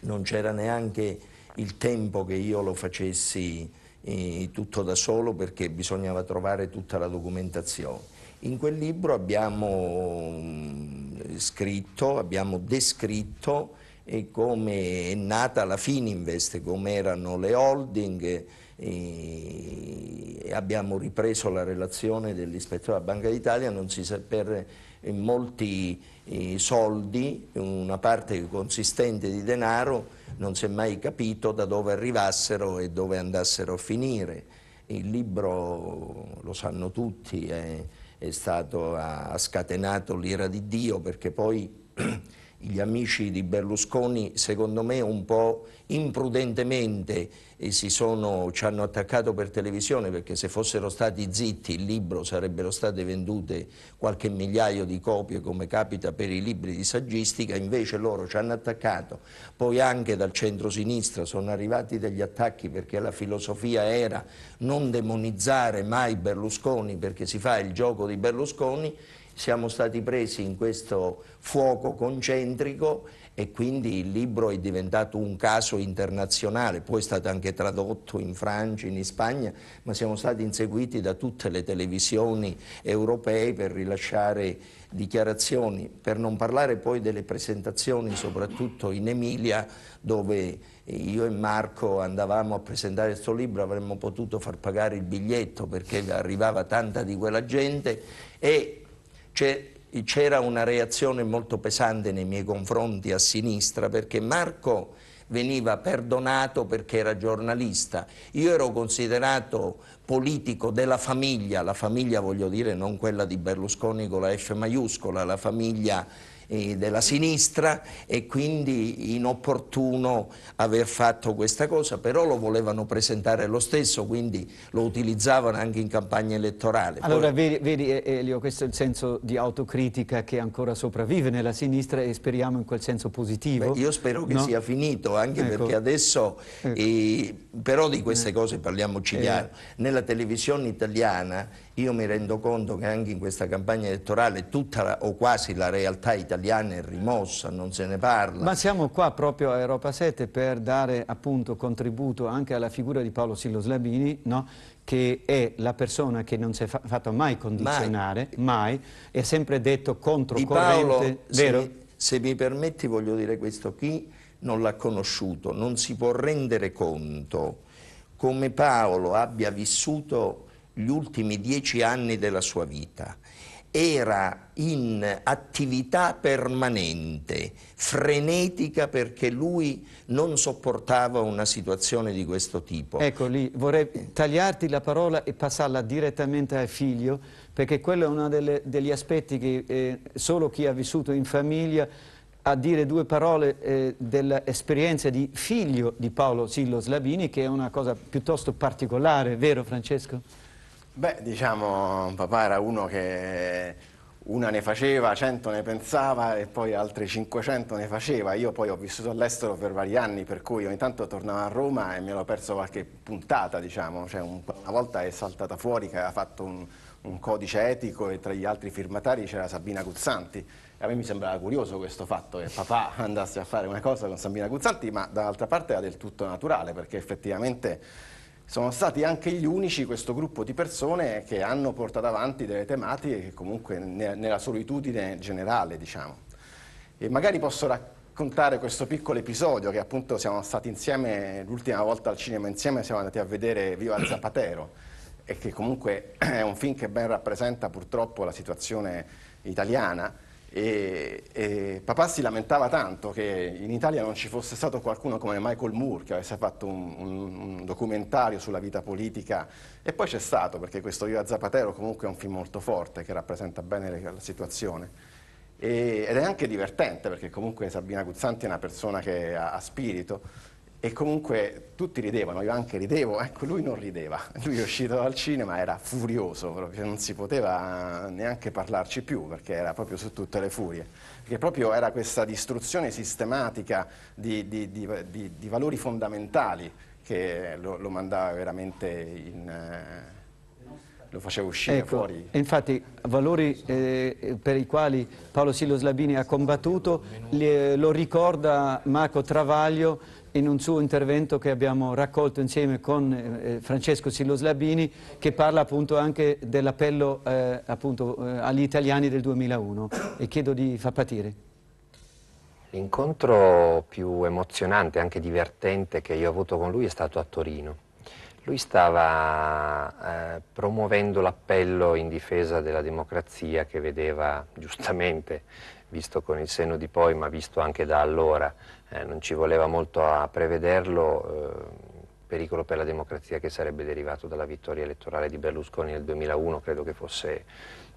[SPEAKER 5] non c'era neanche il tempo che io lo facessi eh, tutto da solo perché bisognava trovare tutta la documentazione. In quel libro abbiamo mm, scritto, abbiamo descritto e come è nata la Fininvest, come erano le holding e abbiamo ripreso la relazione dell'ispettore della Banca d'Italia, non si sa per eh, molti eh, soldi, una parte consistente di denaro, non si è mai capito da dove arrivassero e dove andassero a finire. Il libro, lo sanno tutti, è, è stato, ha scatenato l'ira di Dio perché poi gli amici di Berlusconi secondo me un po' imprudentemente eh, sono, ci hanno attaccato per televisione perché se fossero stati zitti il libro sarebbero state vendute qualche migliaio di copie come capita per i libri di saggistica, invece loro ci hanno attaccato, poi anche dal centro-sinistra sono arrivati degli attacchi perché la filosofia era non demonizzare mai Berlusconi perché si fa il gioco di Berlusconi siamo stati presi in questo fuoco concentrico e quindi il libro è diventato un caso internazionale, poi è stato anche tradotto in Francia, in Spagna, ma siamo stati inseguiti da tutte le televisioni europee per rilasciare dichiarazioni, per non parlare poi delle presentazioni, soprattutto in Emilia, dove io e Marco andavamo a presentare questo libro, avremmo potuto far pagare il biglietto perché arrivava tanta di quella gente e c'era una reazione molto pesante nei miei confronti a sinistra perché Marco veniva perdonato perché era giornalista. Io ero considerato politico della famiglia, la famiglia voglio dire non quella di Berlusconi con la F maiuscola, la famiglia della sinistra e quindi inopportuno aver fatto questa cosa, però lo volevano presentare lo stesso, quindi lo utilizzavano anche in campagna elettorale. Allora
[SPEAKER 1] Poi... vedi, vedi Elio, questo è il senso di autocritica che ancora sopravvive nella sinistra e speriamo in quel senso positivo. Beh, io spero che no? sia
[SPEAKER 5] finito, anche ecco. perché adesso, ecco. eh, però di queste eh. cose parliamoci chiaro, eh. nella televisione italiana io mi rendo conto che anche in questa campagna elettorale tutta la, o quasi la realtà italiana è rimossa, non se ne parla. Ma
[SPEAKER 1] siamo qua proprio a Europa 7 per dare appunto contributo anche alla figura di Paolo Sillo Slabini, no? che è la persona che non si è fa fatto mai condizionare, mai. mai, è sempre detto
[SPEAKER 5] controcorrente, Paolo, vero? Se, se mi permetti voglio dire questo, chi non l'ha conosciuto non si può rendere conto come Paolo abbia vissuto gli ultimi dieci anni della sua vita era in attività permanente, frenetica perché lui non sopportava una situazione di questo tipo.
[SPEAKER 1] Ecco lì, vorrei tagliarti la parola e passarla direttamente al figlio perché quello è uno delle, degli aspetti che eh, solo chi ha vissuto in famiglia a dire due parole eh, dell'esperienza di figlio di Paolo Sillo Slabini che è una cosa piuttosto particolare, vero Francesco?
[SPEAKER 2] Beh, diciamo, papà era uno che una ne faceva, cento ne pensava e poi altre 500 ne faceva. Io poi ho vissuto all'estero per vari anni, per cui ogni tanto tornavo a Roma e mi ero perso qualche puntata, diciamo. Cioè, un, una volta è saltata fuori che aveva fatto un, un codice etico e tra gli altri firmatari c'era Sabina Guzzanti. E a me mi sembrava curioso questo fatto che papà andasse a fare una cosa con Sabina Guzzanti, ma dall'altra parte era del tutto naturale, perché effettivamente sono stati anche gli unici questo gruppo di persone che hanno portato avanti delle tematiche che comunque ne, nella solitudine generale diciamo. E magari posso raccontare questo piccolo episodio che appunto siamo stati insieme l'ultima volta al cinema insieme siamo andati a vedere Viva Zapatero e che comunque è un film che ben rappresenta purtroppo la situazione italiana e, e, papà si lamentava tanto che in Italia non ci fosse stato qualcuno come Michael Moore che avesse fatto un, un, un documentario sulla vita politica e poi c'è stato perché questo Io a Zapatero comunque è un film molto forte che rappresenta bene le, la situazione e, ed è anche divertente perché comunque Sabina Guzzanti è una persona che ha, ha spirito e comunque tutti ridevano, io anche ridevo, ecco lui non rideva, lui è uscito dal cinema, era furioso, proprio, non si poteva neanche parlarci più perché era proprio su tutte le furie, perché proprio era questa distruzione sistematica di, di, di, di valori fondamentali che lo, lo mandava veramente in... Eh, lo faceva uscire ecco, fuori.
[SPEAKER 1] Infatti valori eh, per i quali Paolo Sillo Slabini ha combattuto, li, eh, lo ricorda Marco Travaglio in un suo intervento che abbiamo raccolto insieme con eh, eh Francesco Sillo Slabini che parla appunto anche dell'appello eh, eh agli italiani del 2001 e chiedo di far patire.
[SPEAKER 8] L'incontro più emozionante, anche divertente che io ho avuto con lui è stato a Torino. Lui stava eh, promuovendo l'appello in difesa della democrazia che vedeva giustamente, visto con il senno di poi, ma visto anche da allora, eh, non ci voleva molto a prevederlo, eh, pericolo per la democrazia che sarebbe derivato dalla vittoria elettorale di Berlusconi nel 2001, credo che fosse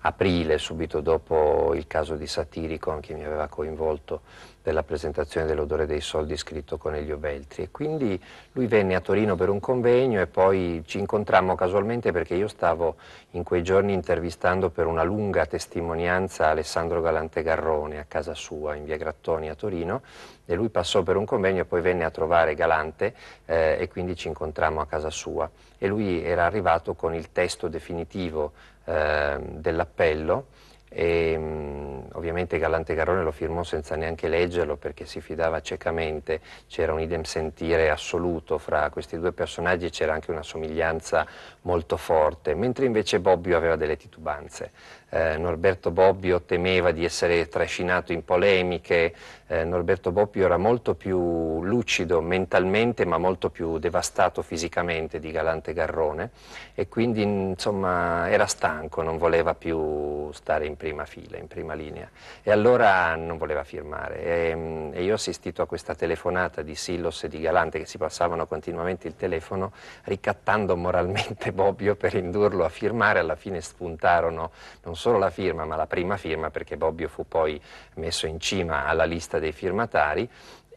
[SPEAKER 8] aprile, subito dopo il caso di Satirico, che mi aveva coinvolto della presentazione dell'odore dei soldi scritto con Elio Beltri e quindi lui venne a Torino per un convegno e poi ci incontrammo casualmente perché io stavo in quei giorni intervistando per una lunga testimonianza Alessandro Galante Garrone a casa sua in via Grattoni a Torino e lui passò per un convegno e poi venne a trovare Galante eh, e quindi ci incontrammo a casa sua e lui era arrivato con il testo definitivo eh, dell'appello e um, ovviamente Galante Garone lo firmò senza neanche leggerlo perché si fidava ciecamente, c'era un idem sentire assoluto fra questi due personaggi e c'era anche una somiglianza molto forte, mentre invece Bobbio aveva delle titubanze eh, Norberto Bobbio temeva di essere trascinato in polemiche, eh, Norberto Bobbio era molto più lucido mentalmente ma molto più devastato fisicamente di Galante Garrone e quindi insomma era stanco, non voleva più stare in prima fila, in prima linea e allora non voleva firmare e, mm, e io ho assistito a questa telefonata di Silos e di Galante che si passavano continuamente il telefono ricattando moralmente Bobbio per indurlo a firmare, alla fine spuntarono non solo la firma ma la prima firma perché Bobbio fu poi messo in cima alla lista dei firmatari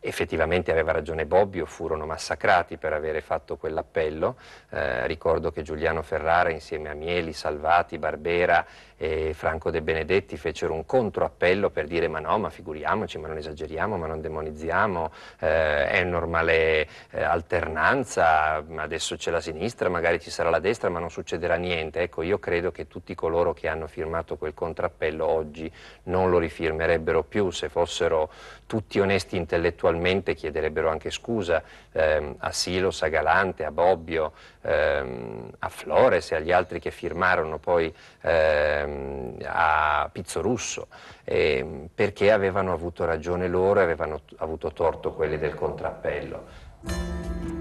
[SPEAKER 8] effettivamente aveva ragione Bobbio, furono massacrati per avere fatto quell'appello. Eh, ricordo che Giuliano Ferrara insieme a Mieli, Salvati, Barbera e Franco De Benedetti fecero un controappello per dire ma no, ma figuriamoci, ma non esageriamo, ma non demonizziamo, eh, è normale eh, alternanza, adesso c'è la sinistra, magari ci sarà la destra, ma non succederà niente. Ecco, io credo che tutti coloro che hanno firmato quel contrappello oggi non lo rifirmerebbero più se fossero tutti onesti intellettualmente chiederebbero anche scusa ehm, a Silos, a Galante, a Bobbio, ehm, a Flores e agli altri che firmarono poi ehm, a Pizzorusso, ehm, perché avevano avuto ragione loro e avevano avuto torto quelli del contrappello.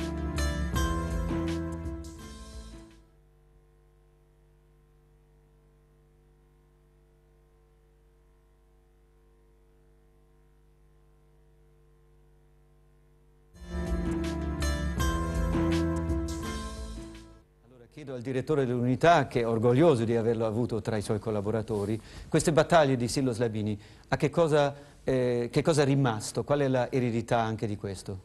[SPEAKER 1] Chiedo al direttore dell'unità, che è orgoglioso di averlo avuto tra i suoi collaboratori, queste battaglie di Sillo Slabini, a che cosa, eh, che cosa è rimasto? Qual è l'eredità anche di questo?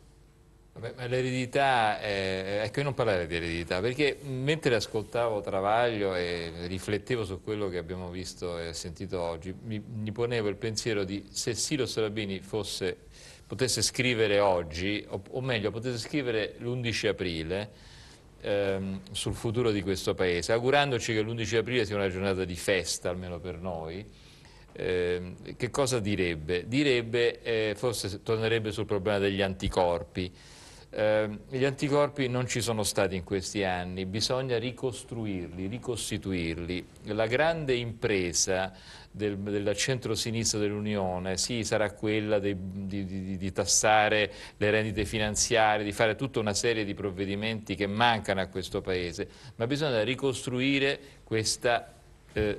[SPEAKER 4] L'eredità, ecco io non parlare di eredità, perché mentre ascoltavo Travaglio e riflettevo su quello che abbiamo visto e sentito oggi, mi, mi ponevo il pensiero di se Silo Sarabini fosse, potesse scrivere oggi, o, o meglio potesse scrivere l'11 aprile, ehm, sul futuro di questo Paese, augurandoci che l'11 aprile sia una giornata di festa, almeno per noi, eh, che cosa direbbe? Direbbe, eh, forse tornerebbe sul problema degli anticorpi. Eh, gli anticorpi non ci sono stati in questi anni, bisogna ricostruirli, ricostituirli. La grande impresa del, del centro-sinistra dell'Unione, sì sarà quella dei, di, di, di, tassare le rendite finanziarie, di fare tutta una serie di provvedimenti che mancano a questo Paese, ma bisogna ricostruire questa, eh,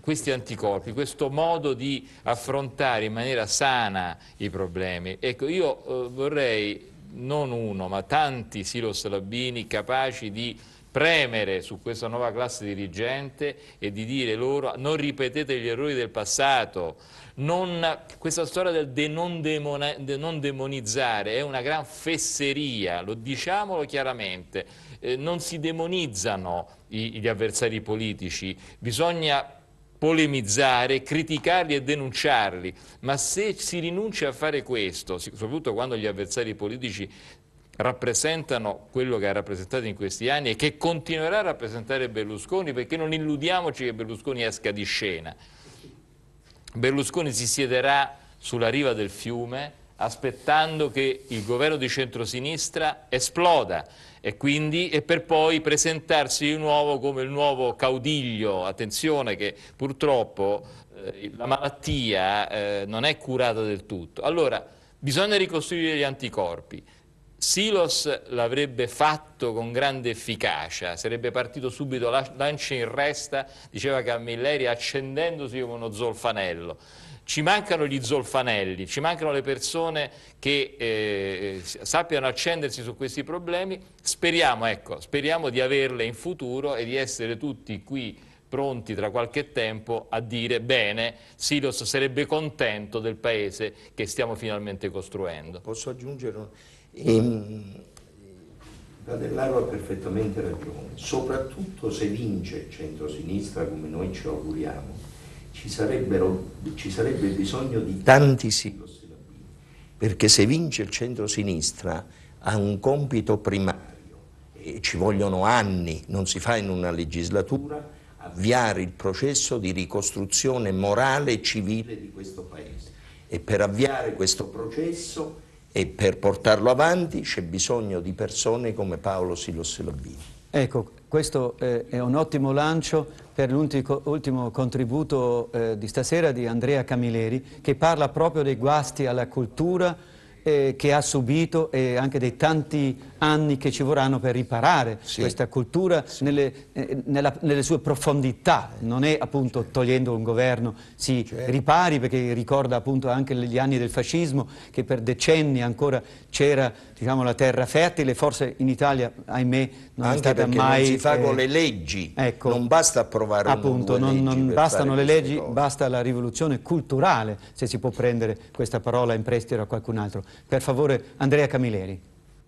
[SPEAKER 4] questi anticorpi, questo modo di affrontare in maniera sana i problemi. Ecco, io eh, vorrei non uno, ma tanti Silos Labini capaci di premere su questa nuova classe dirigente e di dire loro non ripetete gli errori del passato, non, questa storia del de non, demona, de non, demonizzare è una gran fesseria, lo diciamolo chiaramente, eh, non si demonizzano i, gli avversari politici, bisogna polemizzare, criticarli e denunciarli, ma se si rinuncia a fare questo, soprattutto quando gli avversari politici rappresentano quello che ha rappresentato in questi anni e che continuerà a rappresentare Berlusconi perché non illudiamoci che Berlusconi esca di scena. Berlusconi si siederà sulla riva del fiume aspettando che il governo di centrosinistra esploda e, quindi, e per poi presentarsi di nuovo come il nuovo caudiglio. Attenzione che purtroppo eh, la malattia eh, non è curata del tutto. Allora bisogna ricostruire gli anticorpi. Silos l'avrebbe fatto con grande efficacia, sarebbe partito subito lancia in resta, diceva Camilleri, accendendosi come uno zolfanello. Ci mancano gli zolfanelli, ci mancano le persone che eh, sappiano accendersi su questi problemi. Speriamo, ecco, speriamo di averle in futuro e di essere tutti qui pronti tra qualche tempo a dire bene, Silos sarebbe contento del paese che stiamo finalmente costruendo. Posso aggiungere
[SPEAKER 5] Badellaro ehm, ha perfettamente ragione, soprattutto se vince il centrosinistra come noi ci auguriamo, ci, ci sarebbe bisogno di tanti sì, perché se vince il centrosinistra ha un compito primario e ci vogliono anni, non si fa in una legislatura, avviare il processo di ricostruzione morale e civile di questo Paese. E per avviare questo processo e per portarlo avanti c'è bisogno di persone come Paolo Silos Lobbini.
[SPEAKER 1] Ecco, questo eh, è un ottimo lancio per l'ultimo contributo eh, di stasera di Andrea Camilleri che parla proprio dei guasti alla cultura eh, che ha subito e eh, anche dei tanti anni che ci vorranno per riparare sì. questa cultura sì. nelle, eh, nella, nelle, sue profondità. Non è appunto certo. togliendo un governo si certo. ripari, perché ricorda appunto anche gli anni del fascismo, che per decenni ancora c'era diciamo, la terra fertile, forse in Italia, ahimè, non anche è stata mai... perché si fa eh, con le
[SPEAKER 5] leggi, ecco, non basta approvare appunto, un non, non bastano le leggi,
[SPEAKER 1] cose. basta la rivoluzione culturale, se si può prendere questa parola in prestito a qualcun altro. Per favore, Andrea Camilleri.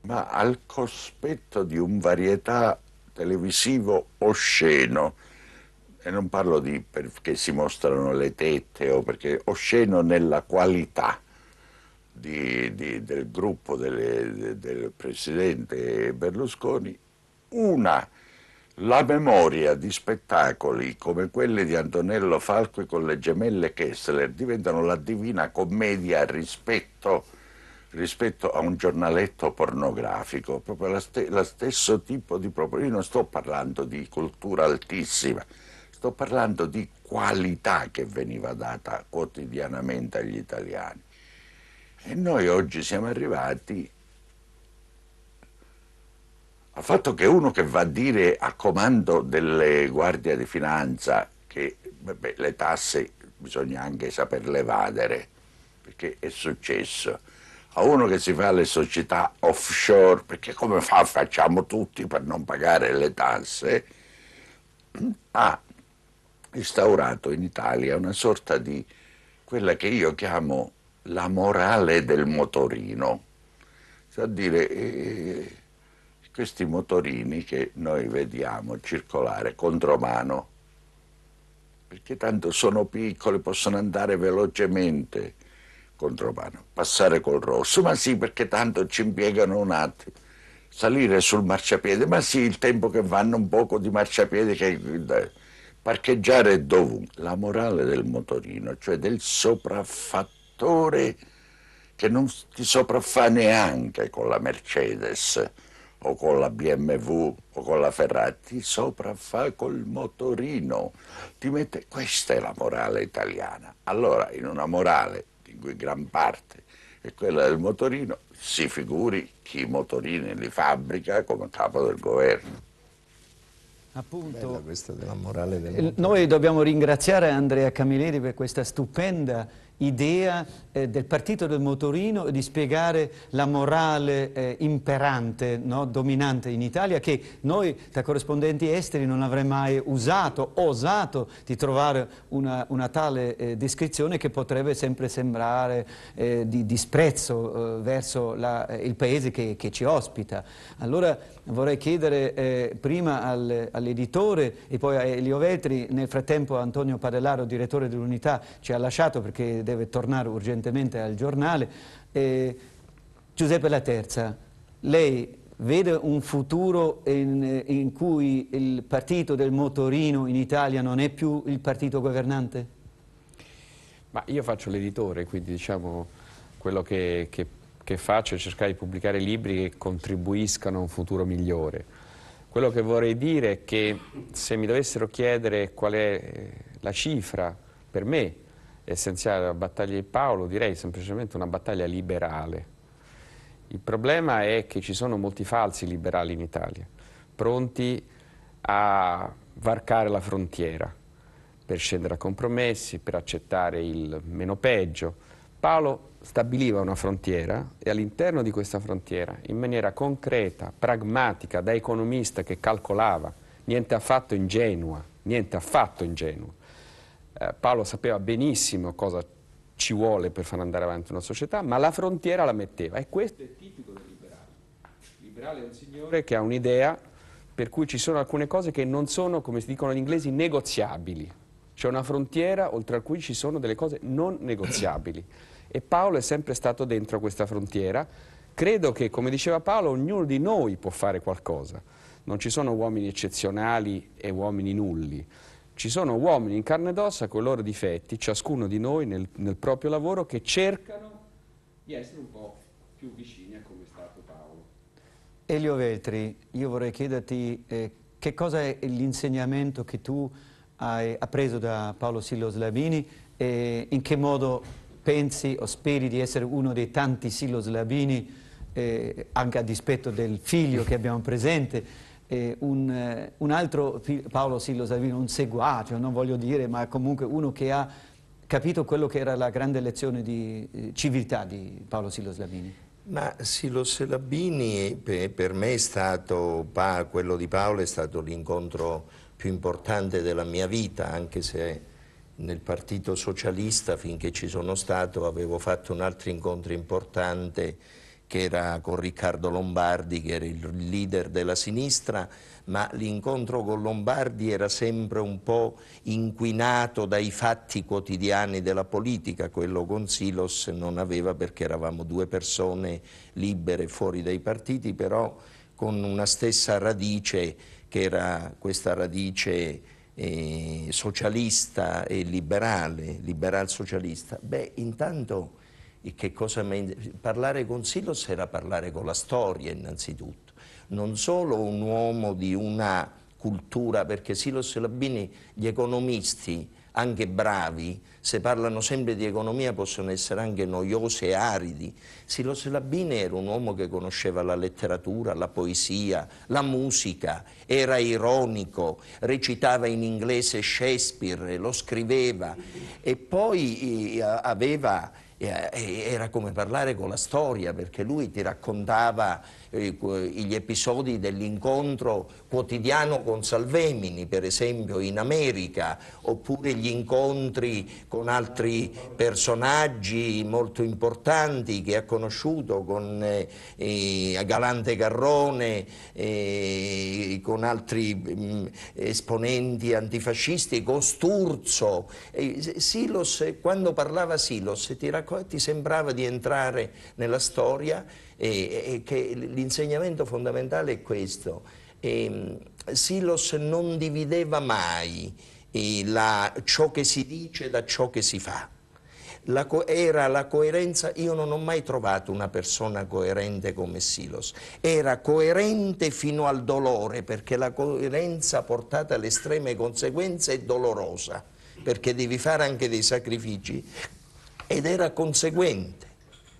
[SPEAKER 10] Ma al cospetto di un varietà televisivo osceno, e non parlo di perché si mostrano le tette o perché osceno nella qualità di, di, del gruppo delle, del presidente Berlusconi, una la memoria di spettacoli come quelli di Antonello Falco e con le gemelle Kessler diventano la divina commedia rispetto rispetto a un giornaletto pornografico, proprio lo ste- stesso tipo di proposta. Io non sto parlando di cultura altissima, sto parlando di qualità che veniva data quotidianamente agli italiani. E noi oggi siamo arrivati al fatto che uno che va a dire a comando delle guardie di finanza che vabbè, le tasse bisogna anche saperle evadere, perché è successo a uno che si fa le società offshore, perché come fa, facciamo tutti per non pagare le tasse, ha instaurato in Italia una sorta di quella che io chiamo la morale del motorino, cioè dire eh, eh, questi motorini che noi vediamo circolare contromano, perché tanto sono piccoli, possono andare velocemente, contromano, passare col rosso, ma sì perché tanto ci impiegano un attimo, salire sul marciapiede, ma sì il tempo che vanno un poco di marciapiede che parcheggiare dovunque. La morale del motorino, cioè del sopraffattore che non ti sopraffa neanche con la Mercedes o con la BMW o con la Ferrari, ti sopraffa col motorino. Ti mette... Questa è la morale italiana. Allora, in una morale gran parte è quella del motorino, si figuri chi i motorini li fabbrica come capo del governo.
[SPEAKER 3] Appunto,
[SPEAKER 5] eh,
[SPEAKER 10] del...
[SPEAKER 1] Eh, noi dobbiamo ringraziare Andrea Camilleri per questa stupenda idea eh, del partito del motorino e di spiegare la morale eh, imperante, no? dominante in Italia, che noi da corrispondenti esteri non avremmo mai usato, osato di trovare una, una tale eh, descrizione che potrebbe sempre sembrare eh, di disprezzo eh, verso la, eh, il paese che, che, ci ospita. Allora vorrei chiedere prima al, all'editore e poi a Elio Vetri, nel frattempo Antonio Padellaro, direttore dell'unità, ci ha lasciato perché deve tornare urgentemente evidentemente al giornale. Eh, Giuseppe La Terza, lei vede un futuro in, in, cui il partito del motorino in Italia non è più il partito governante?
[SPEAKER 7] Ma io faccio l'editore, quindi diciamo quello che, che, che faccio è cercare di pubblicare libri che contribuiscano a un futuro migliore. Quello che vorrei dire è che se mi dovessero chiedere qual è eh, la cifra per me essenziale della battaglia di Paolo, direi semplicemente una battaglia liberale. Il problema è che ci sono molti falsi liberali in Italia, pronti a varcare la frontiera per scendere a compromessi, per accettare il meno peggio. Paolo stabiliva una frontiera e all'interno di questa frontiera, in maniera concreta, pragmatica, da economista che calcolava, niente affatto ingenua, niente affatto ingenua, eh, Paolo sapeva benissimo cosa ci vuole per far andare avanti una società, ma la frontiera la metteva e questo è tipico del liberale. Il liberale è un signore che ha un'idea per cui ci sono alcune cose che non sono, come si dicono in inglese, negoziabili. C'è una frontiera oltre a cui ci sono delle cose non negoziabili. E Paolo è sempre stato dentro questa frontiera. Credo che, come diceva Paolo, ognuno di noi può fare qualcosa. Non ci sono uomini eccezionali e uomini nulli. Ci sono uomini in carne ed ossa con i loro difetti, ciascuno di noi nel, nel proprio lavoro, che cercano di essere un po' più vicini a come è stato Paolo.
[SPEAKER 1] Elio Veltri, io vorrei chiederti eh, che cosa è l'insegnamento che tu hai appreso da Paolo Sillo Slabini e in che modo pensi o speri di essere uno dei tanti Sillo Slabini eh, anche a dispetto del figlio che abbiamo presente eh, un, un, altro, Paolo Sillo Salvini, un seguace, non voglio dire, ma comunque uno che ha capito quello che era la grande lezione di eh, civiltà di Paolo Sillo Salvini.
[SPEAKER 5] Ma Silo Selabini per me è stato, quello di Paolo è stato l'incontro più importante della mia vita, anche se nel Partito Socialista finché ci sono stato avevo fatto un altro incontro importante che era con Riccardo Lombardi, che era il leader della sinistra, ma l'incontro con Lombardi era sempre un po' inquinato dai fatti quotidiani della politica, quello con Silos non aveva perché eravamo due persone libere fuori dai partiti, però con una stessa radice che era questa radice eh, socialista e liberale, liberal socialista. Beh, intanto che cosa Parlare con Silos era parlare con la storia innanzitutto, non solo un uomo di una cultura, perché Silos e Labini, gli economisti, anche bravi, se parlano sempre di economia possono essere anche noiosi e aridi. Silos Labini era un uomo che conosceva la letteratura, la poesia, la musica, era ironico, recitava in inglese Shakespeare, lo scriveva e poi eh, aveva eh, era come parlare con la storia perché lui ti raccontava eh, gli episodi dell'incontro quotidiano con Salvemini, per esempio in America, oppure gli incontri con altri personaggi molto importanti che ha conosciuto con eh, eh Galante Garrone, eh, con altri mh, mm, esponenti antifascisti, con Sturzo. Eh, Silos, quando parlava Silos ti, ti sembrava di entrare nella storia e, e l'insegnamento fondamentale è questo. E, ehm, Silos non divideva mai eh, la, ciò che si dice da ciò che si fa. La era la coerenza, io non ho mai trovato una persona coerente come Silos, era coerente fino al dolore perché la coerenza portata alle estreme conseguenze è dolorosa perché devi fare anche dei sacrifici ed era conseguente.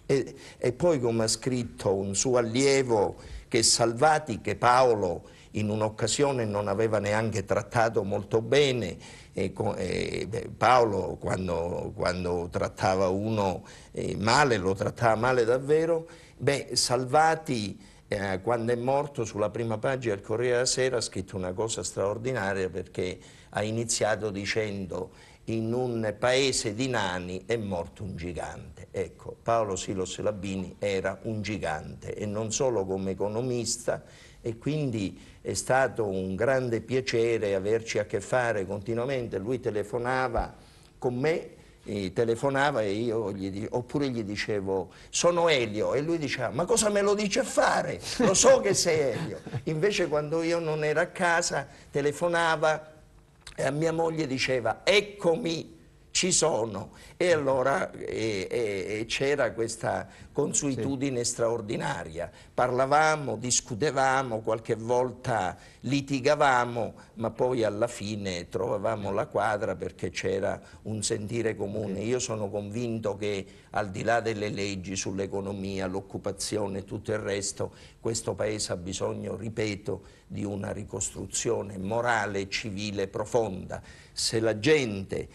[SPEAKER 5] E, e poi come ha scritto un suo allievo che Salvati, che Paolo in un'occasione non aveva neanche trattato molto bene, e, e, beh, Paolo quando, quando, trattava uno eh, male, lo trattava male davvero, beh, Salvati eh, quando è morto sulla prima pagina del Corriere della Sera ha scritto una cosa straordinaria perché ha iniziato dicendo in un paese di nani è morto un gigante. Ecco, Paolo Silos Labini era un gigante e non solo come economista e quindi è stato un grande piacere averci a che fare continuamente. Lui telefonava con me, eh, telefonava e io gli, oppure gli dicevo sono Elio e lui diceva ma cosa me lo dice a fare? Lo so che sei Elio. Invece quando io non ero a casa telefonava e a mia moglie diceva eccomi ci sono. E allora eh, eh, eh, c'era questa consuetudine sì. straordinaria. Parlavamo, discutevamo, qualche volta litigavamo, ma poi alla fine trovavamo la quadra perché c'era un sentire comune. Io sono convinto che al di là delle leggi sull'economia, l'occupazione e tutto il resto, questo Paese ha bisogno, ripeto, di una ricostruzione morale civile profonda. Se la gente,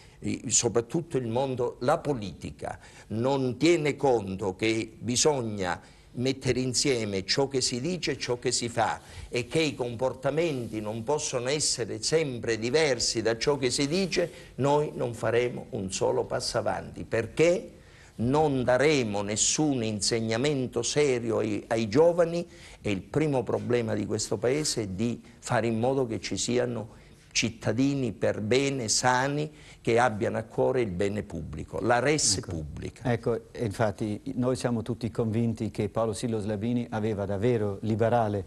[SPEAKER 5] soprattutto il mondo, la politica, non tiene conto che bisogna mettere insieme ciò che si dice e ciò che si fa e che i comportamenti non possono essere sempre diversi da ciò che si dice, noi non faremo un solo passo avanti perché non daremo nessun insegnamento serio ai, ai giovani e il primo problema di questo Paese è di fare in modo che ci siano cittadini per bene, sani, che abbiano a cuore il bene pubblico, la res ecco. pubblica.
[SPEAKER 1] Ecco, infatti noi siamo tutti convinti che Paolo Sillo Slavini aveva davvero liberale,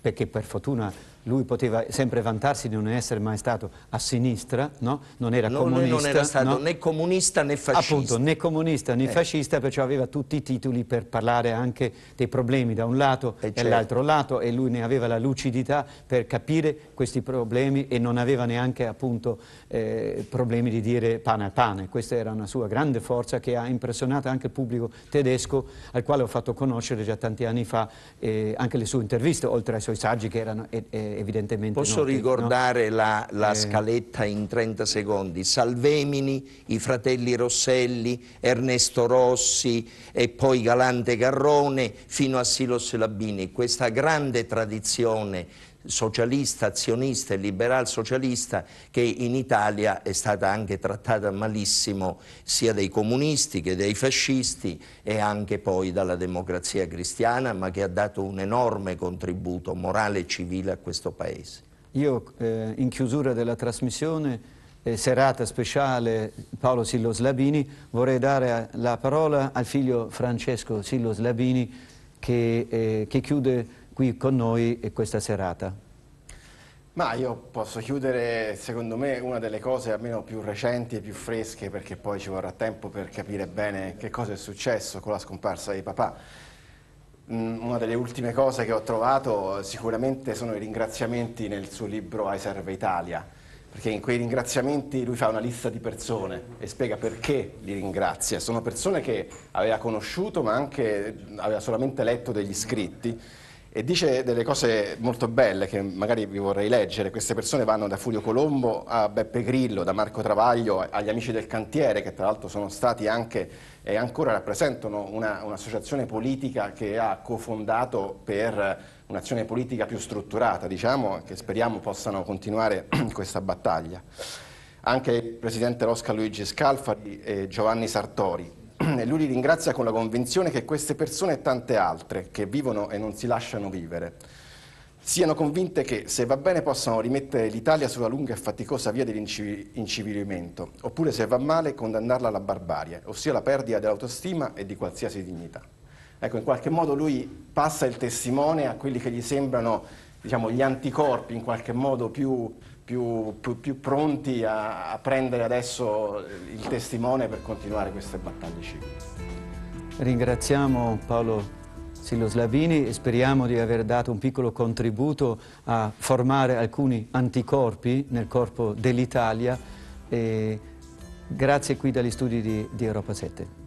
[SPEAKER 1] perché per fortuna lui poteva sempre vantarsi di non essere mai stato a sinistra, no? non era non, comunista. Non era stato no?
[SPEAKER 5] né comunista né fascista. Appunto, né
[SPEAKER 1] comunista né eh. fascista, perciò aveva tutti i titoli per parlare anche dei problemi da un lato eh e, certo. dall'altro lato e lui ne aveva la lucidità per capire questi problemi e non aveva neanche appunto eh, problemi di dire pane a pane. Questa era una sua grande forza che ha impressionato anche il pubblico tedesco al quale ho fatto conoscere già tanti anni fa eh, anche le sue interviste, oltre ai suoi saggi che erano evidentemente Posso note, ricordare
[SPEAKER 5] no? la, la eh... scaletta in 30 secondi? Salvemini, i fratelli Rosselli, Ernesto Rossi e poi Galante Garrone fino a Silos Labini. Questa grande tradizione socialista, azionista e liberal socialista che in Italia è stata anche trattata malissimo sia dai comunisti che dai fascisti e anche poi dalla democrazia cristiana, ma che ha dato un enorme contributo morale e civile a questo Paese.
[SPEAKER 1] Io eh, in chiusura della trasmissione eh, serata speciale Paolo Sillo Slabini vorrei dare la parola al figlio Francesco Sillo Slabini che, eh, che chiude qui con noi questa serata.
[SPEAKER 2] Ma io posso chiudere, secondo me, una delle cose almeno più recenti e più fresche, perché poi ci vorrà tempo per capire bene che cosa è successo con la scomparsa di papà. Mm, una delle ultime cose che ho trovato sicuramente sono i ringraziamenti nel suo libro Ai Serve Italia, perché in quei ringraziamenti lui fa una lista di persone e spiega perché li ringrazia. Sono persone che aveva conosciuto ma anche aveva solamente letto degli scritti e dice delle cose molto belle che magari vi vorrei leggere. Queste persone vanno da Fulio Colombo a Beppe Grillo, da Marco Travaglio agli Amici del Cantiere, che tra l'altro sono stati anche e ancora rappresentano un'associazione un politica che ha cofondato per un'azione politica più strutturata, diciamo, che speriamo possano continuare questa battaglia. Anche il presidente Rosca Luigi Scalfari e Giovanni Sartori, e lui li ringrazia con la convinzione che queste persone e tante altre che vivono e non si lasciano vivere siano convinte che, se va bene, possano rimettere l'Italia sulla lunga e faticosa via dell'incivilimento, oppure, se va male, condannarla alla barbarie, ossia la perdita dell'autostima e di qualsiasi dignità. Ecco, in qualche modo lui passa il testimone a quelli che gli sembrano diciamo, gli anticorpi in qualche modo più più, più, più pronti a, a, prendere adesso il testimone per continuare queste battaglie civili.
[SPEAKER 1] Ringraziamo Paolo Sillo Slavini e speriamo di aver dato un piccolo contributo a formare alcuni anticorpi nel corpo dell'Italia. Grazie qui dagli studi di, di Europa 7.